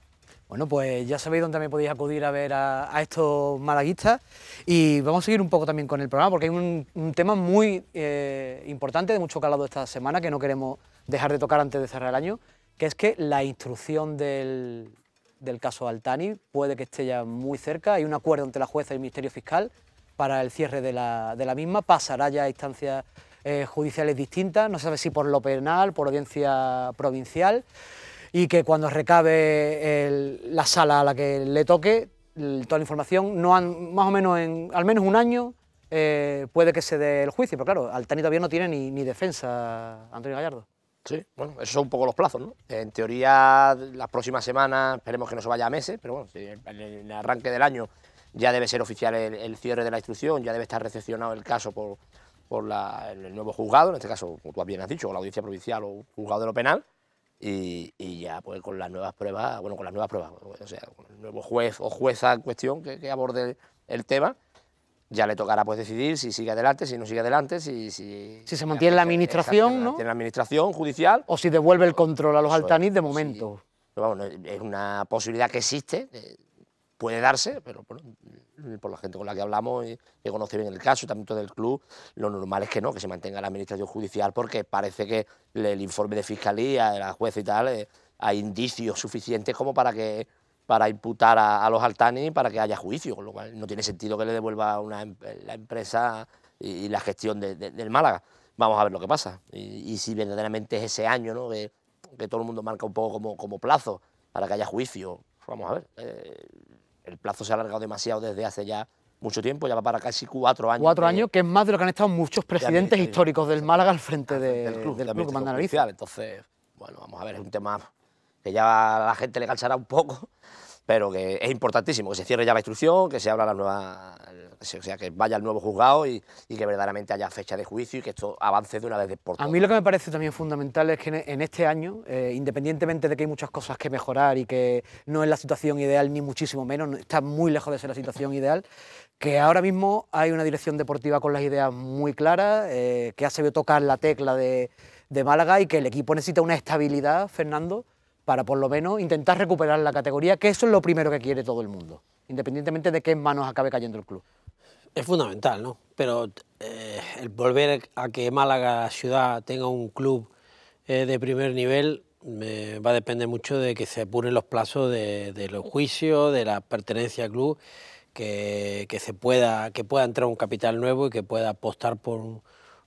Bueno, pues ya sabéis dónde me podéis acudir a ver a, estos malaguistas y vamos a seguir un poco también con el programa porque hay un, tema muy eh, importante de mucho calado esta semana que no queremos dejar de tocar antes de cerrar el año, que es que la instrucción del, del caso Altani puede que esté ya muy cerca, hay un acuerdo entre la jueza y el Ministerio Fiscal para el cierre de la, de la misma, pasará ya a instancias eh, judiciales distintas, no se sabe si por lo penal, por audiencia provincial, y que cuando recabe la sala a la que le toque, toda la información, no han, más o menos en al menos un año eh, puede que se dé el juicio, pero claro, Altani todavía no tiene ni, ni defensa, Antonio Gallardo. Sí, bueno, esos son un poco los plazos, ¿no? En teoría, las próximas semanas, esperemos que no se vaya a meses, pero bueno, en el arranque del año ya debe ser oficial el, cierre de la instrucción, ya debe estar recepcionado el caso por, por el nuevo juzgado, en este caso, como tú bien has dicho, o la audiencia provincial o juzgado de lo penal, y, ya pues con las nuevas pruebas, bueno, con las nuevas pruebas, o sea, con el nuevo juez o jueza en cuestión que, aborde el tema, ya le tocará pues decidir si sigue adelante, si no sigue adelante, si... Si, se mantiene la administración, ¿no? la administración judicial. O si devuelve el control a los altanís de momento. es una posibilidad que existe, eh, puede darse, pero mm, por la gente con la que hablamos y que conoce bien el caso, también todo el club, lo normal es que no, que se mantenga la administración judicial porque parece que el informe de fiscalía, de la jueza y tal, eh, hay indicios suficientes como para que para imputar a, los Altani para que haya juicio, con lo cual no tiene sentido que le devuelva una, em, la empresa y, la gestión del Málaga. Vamos a ver lo que pasa. Y, si verdaderamente es ese año, ¿no? Que, todo el mundo marca un poco como, como plazo para que haya juicio. Vamos a ver. Eh, el plazo se ha alargado demasiado desde hace ya mucho tiempo, ya va para casi cuatro años. Cuatro años, que es más de lo que han estado muchos presidentes históricos del Málaga al frente del club, del club Entonces, bueno, vamos a ver, es un tema que ya a la gente le cansará un poco, pero que es importantísimo que se cierre ya la instrucción, que se abra la nueva, sea, que vaya el nuevo juzgado y, que verdaderamente haya fecha de juicio y que esto avance de una vez por todas. A mí lo que me parece también fundamental es que en este año, eh, independientemente de que hay muchas cosas que mejorar y que no es la situación ideal, ni muchísimo menos, está muy lejos de ser la situación ideal, que ahora mismo hay una dirección deportiva con las ideas muy claras, eh, que ha sabido tocar la tecla de Málaga y que el equipo necesita una estabilidad, Fernando, para por lo menos intentar recuperar la categoría, que eso es lo primero que quiere todo el mundo, independientemente de qué manos acabe cayendo el club. Es fundamental, ¿no? Pero eh, el volver a que Málaga ciudad tenga un club eh, de primer nivel va a depender mucho de que se apuren los plazos de, los juicios, de la pertenencia al club, que, que, se pueda, que pueda entrar un capital nuevo y que pueda apostar por un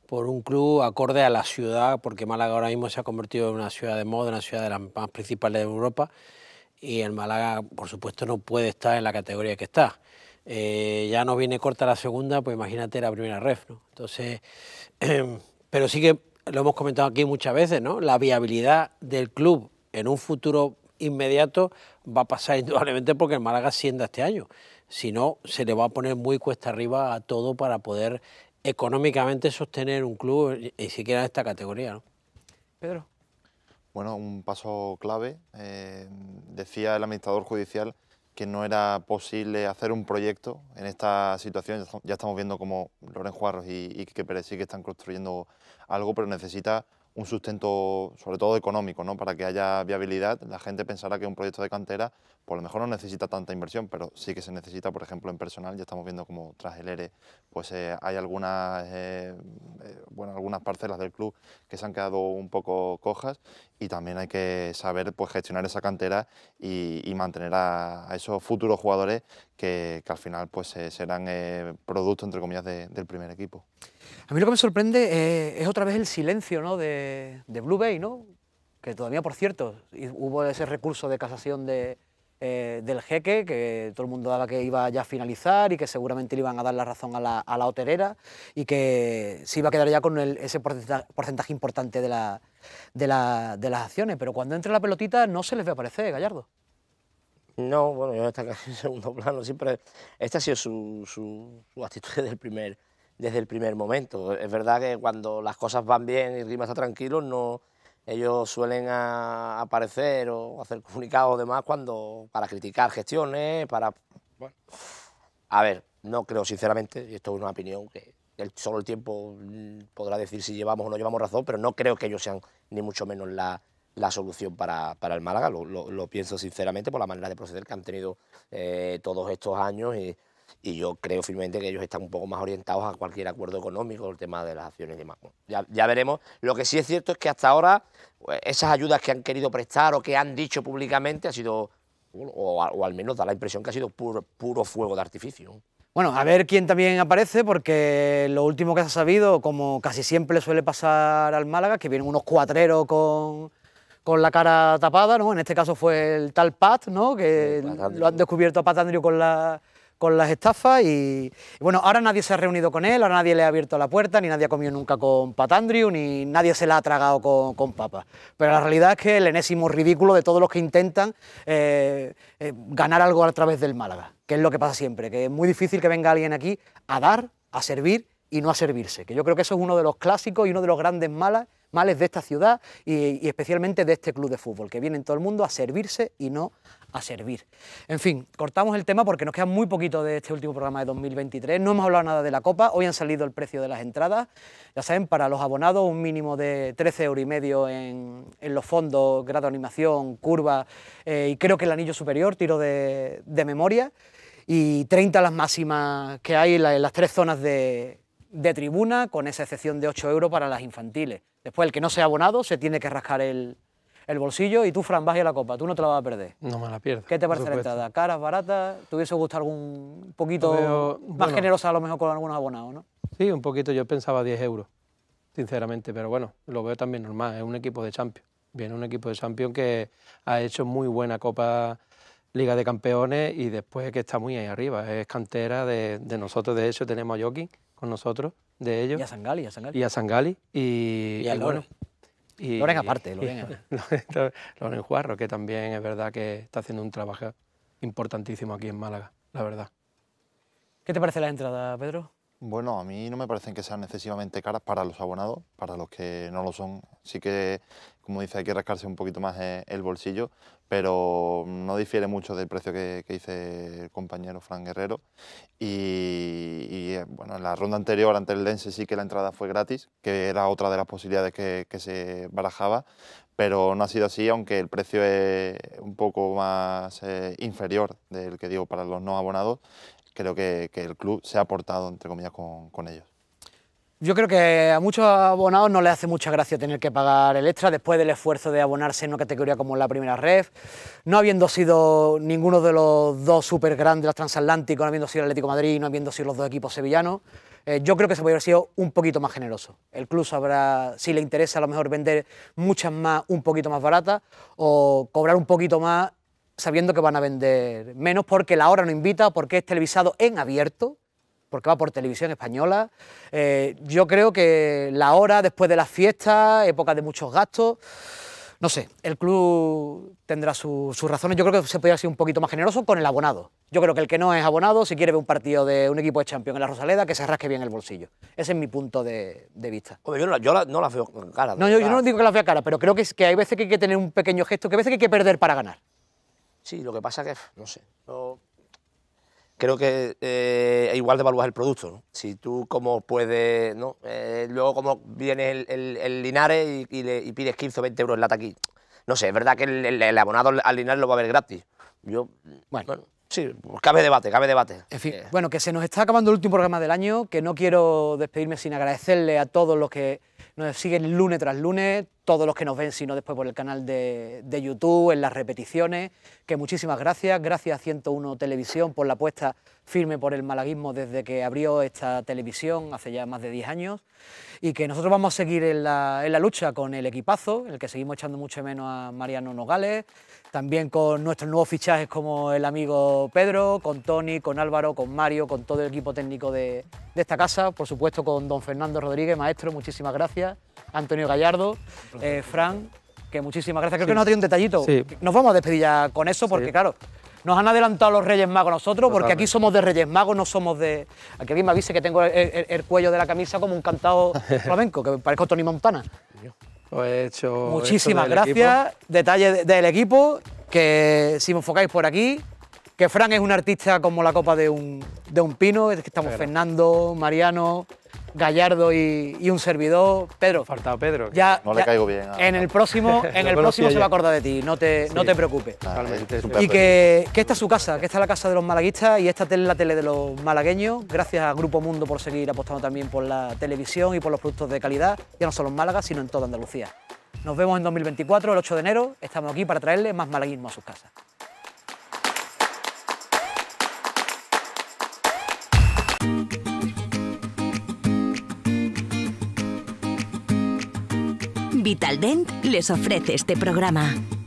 por un club acorde a la ciudad, porque Málaga ahora mismo se ha convertido en una ciudad de moda, una ciudad de las más principales de Europa, y el Málaga, por supuesto, no puede estar en la categoría que está. Eh, ya nos viene corta la segunda, pues imagínate la primera ref, ¿no? Entonces, pero sí que lo hemos comentado aquí muchas veces, ¿no? La viabilidad del club en un futuro inmediato va a pasar indudablemente porque el Málaga ascienda este año. Si no, se le va a poner muy cuesta arriba a todo para poder económicamente sostener un club, ni siquiera de esta categoría. ¿no? Pedro. Bueno, un paso clave. Eh, decía el administrador judicial que no era posible hacer un proyecto en esta situación. Ya estamos viendo como Loren Juarros y, y que Pérez sí que están construyendo algo, pero necesita un sustento, sobre todo económico, ¿no? para que haya viabilidad. La gente pensará que un proyecto de cantera, por lo mejor no necesita tanta inversión, pero sí que se necesita, por ejemplo, en personal. Ya estamos viendo como tras el ERE, pues eh, hay algunas, eh, eh, bueno, algunas parcelas del club que se han quedado un poco cojas y también hay que saber pues, gestionar esa cantera y, mantener a, esos futuros jugadores que, al final pues, serán producto, entre comillas, del primer equipo. A mí lo que me sorprende eh, es otra vez el silencio de, Blue Bay, ¿no? que todavía, por cierto, hubo ese recurso de casación eh, del jeque, que todo el mundo daba que iba ya a finalizar y que seguramente le iban a dar la razón a la, hotelera y que se iba a quedar ya con ese porcentaje, importante de, las acciones. Pero cuando entra la pelotita no se les ve aparecer, Gallardo. No, bueno, yo está en segundo plano, siempre. Esta ha sido su, su actitud desde el primer desde el primer momento. Es verdad que cuando las cosas van bien y rima está tranquilo, no, ellos suelen aparecer o hacer comunicados demás cuando, para criticar gestiones, para... A ver, no creo sinceramente, y esto es una opinión que el, solo el tiempo mm, podrá decir si llevamos o no llevamos razón, pero no creo que ellos sean ni mucho menos la, solución para, el Málaga. Lo, pienso sinceramente por la manera de proceder que han tenido eh, todos estos años y y yo creo firmemente que ellos están un poco más orientados a cualquier acuerdo económico, el tema de las acciones y demás. Ya, ya veremos. Lo que sí es cierto es que hasta ahora pues, esas ayudas que han querido prestar o que han dicho públicamente ha sido, o, al menos da la impresión que ha sido puro, puro fuego de artificio. Bueno, a ver quién también aparece, porque lo último que se ha sabido, como casi siempre suele pasar al Málaga, que vienen unos cuatreros con, con la cara tapada, ¿no? En este caso fue el tal Pat, ¿no? Que lo han descubierto a Pat Andrew con la con las estafas y, bueno, ahora nadie se ha reunido con él, ahora nadie le ha abierto la puerta, ni nadie ha comido nunca con andrew ni nadie se la ha tragado con, papa... papas. Pero la realidad es que el enésimo ridículo de todos los que intentan eh, eh, ganar algo a través del Málaga, que es lo que pasa siempre, que es muy difícil que venga alguien aquí a dar, a servir y no a servirse, que yo creo que eso es uno de los clásicos y uno de los grandes malas males de esta ciudad y, especialmente de este club de fútbol, que vienen todo el mundo a servirse y no a servir. En fin, cortamos el tema porque nos queda muy poquito de este último programa de 2023. No hemos hablado nada de la Copa, hoy han salido el precio de las entradas. Ya saben, para los abonados un mínimo de 13 euros y medio en, los fondos, grado de animación, curva eh, y creo que el anillo superior, tiro de, memoria y 30 las máximas que hay en las tres zonas de tribuna, con esa excepción de 8 euros para las infantiles. Después, el que no sea abonado se tiene que rascar el, bolsillo y tú, Fran, vas a la copa, tú no te la vas a perder. No me la pierdo. ¿Qué te parece la entrada? ¿Caras, baratas? ¿Te hubiese gustado algún poquito más generosa a lo mejor con algunos abonados, no? Sí, un poquito, yo pensaba 10 euros, sinceramente, pero bueno, lo veo también normal, es un equipo de Champions. Viene un equipo de Champions que ha hecho muy buena Copa Liga de Campeones y después que está muy ahí arriba, es cantera de, de nosotros, de hecho tenemos a Joaquín, nosotros de ellos. Y a Sangali, Y a Sangali. Y, a y Loren aparte, Loren. Loren Juarro, que también es verdad que está haciendo un trabajo importantísimo aquí en Málaga, la verdad. ¿Qué te parece la entrada, Pedro? Bueno, a mí no me parecen que sean excesivamente caras para los abonados, para los que no lo son. Sí que como dice, hay que rascarse un poquito más eh, el bolsillo, pero no difiere mucho del precio que, hice dice el compañero Fran Guerrero. Y, eh, bueno, en la ronda anterior ante el Lense sí que la entrada fue gratis, que era otra de las posibilidades que, se barajaba, pero no ha sido así, aunque el precio es un poco más eh, inferior del que digo para los no abonados, creo que, el club se ha aportado, entre comillas, con ellos. Yo creo que a muchos abonados no les hace mucha gracia tener que pagar el extra después del esfuerzo de abonarse en una categoría como la primera Ref. no habiendo sido ninguno de los dos super grandes, los transatlánticos, no habiendo sido el Atlético de Madrid, no habiendo sido los dos equipos sevillanos. Eh, yo creo que se podría haber sido un poquito más generoso. El club si le interesa a lo mejor vender muchas más un poquito más baratas o cobrar un poquito más sabiendo que van a vender menos porque la hora no invita, porque es televisado en abierto porque va por televisión española. Eh, yo creo que la hora después de las fiestas, época de muchos gastos, no sé, el club tendrá sus razones. Yo creo que se podría ser un poquito más generoso con el abonado. Yo creo que el que no es abonado, si quiere ver un partido de un equipo de campeón en la Rosaleda, que se rasque bien el bolsillo. Ese es mi punto de, vista. yo no, la, las veo cara. No, yo, no digo que las vea cara, pero creo que, hay veces que hay que tener un pequeño gesto, que hay veces que hay que perder para ganar. Sí, lo que pasa que, no sé, creo que eh, igual de el producto. Si tú como puedes, ¿no? Eh, luego como viene el, el, Linares y, le, pides 15 o 20 euros en lata aquí, No sé, es verdad que el, abonado al Linares lo va a ver gratis. Yo, bueno, Sí, cabe debate, cabe debate. En fin, eh. bueno, que se nos está acabando el último programa del año, que no quiero despedirme sin agradecerle a todos los que nos siguen lunes tras lunes, todos los que nos ven, sino después por el canal de, YouTube, en las repeticiones, que muchísimas gracias, gracias a 101 Televisión por la apuesta firme por el malaguismo desde que abrió esta televisión hace ya más de 10 años y que nosotros vamos a seguir en la, lucha con el equipazo, en el que seguimos echando mucho menos a Mariano Nogales, también con nuestros nuevos fichajes como el amigo Pedro, con Tony, con Álvaro, con Mario, con todo el equipo técnico de esta casa, por supuesto con don Fernando Rodríguez, maestro, muchísimas gracias Antonio Gallardo, eh, Fran, que muchísimas gracias. Creo que nos ha traído un detallito. Nos vamos a despedir ya con eso, porque claro, nos han adelantado los Reyes Magos nosotros, porque aquí somos de Reyes Magos, no somos de. Aquí alguien me avise que tengo el, cuello de la camisa como un cantado flamenco, que parezco Tony Montana. he hecho. Muchísimas gracias. Detalle del equipo, que si me enfocáis por aquí, que Fran es un artista como la copa de un, pino, es que estamos Fernando, Mariano, Gallardo y, un servidor. Pedro. faltaba Pedro. Ya, no le caigo bien. en ah. el próximo, en el próximo se va a acordar de ti, no te, no te preocupes. y que, que, esta es su casa, que esta es la casa de los malaguistas y esta es la tele de los malagueños. Gracias a Grupo Mundo por seguir apostando también por la televisión y por los productos de calidad, ya no solo en Málaga, sino en toda Andalucía. Nos vemos en 2024, el 8 de enero. Estamos aquí para traerle más malaguismo a sus casas. Vitaldent les ofrece este programa.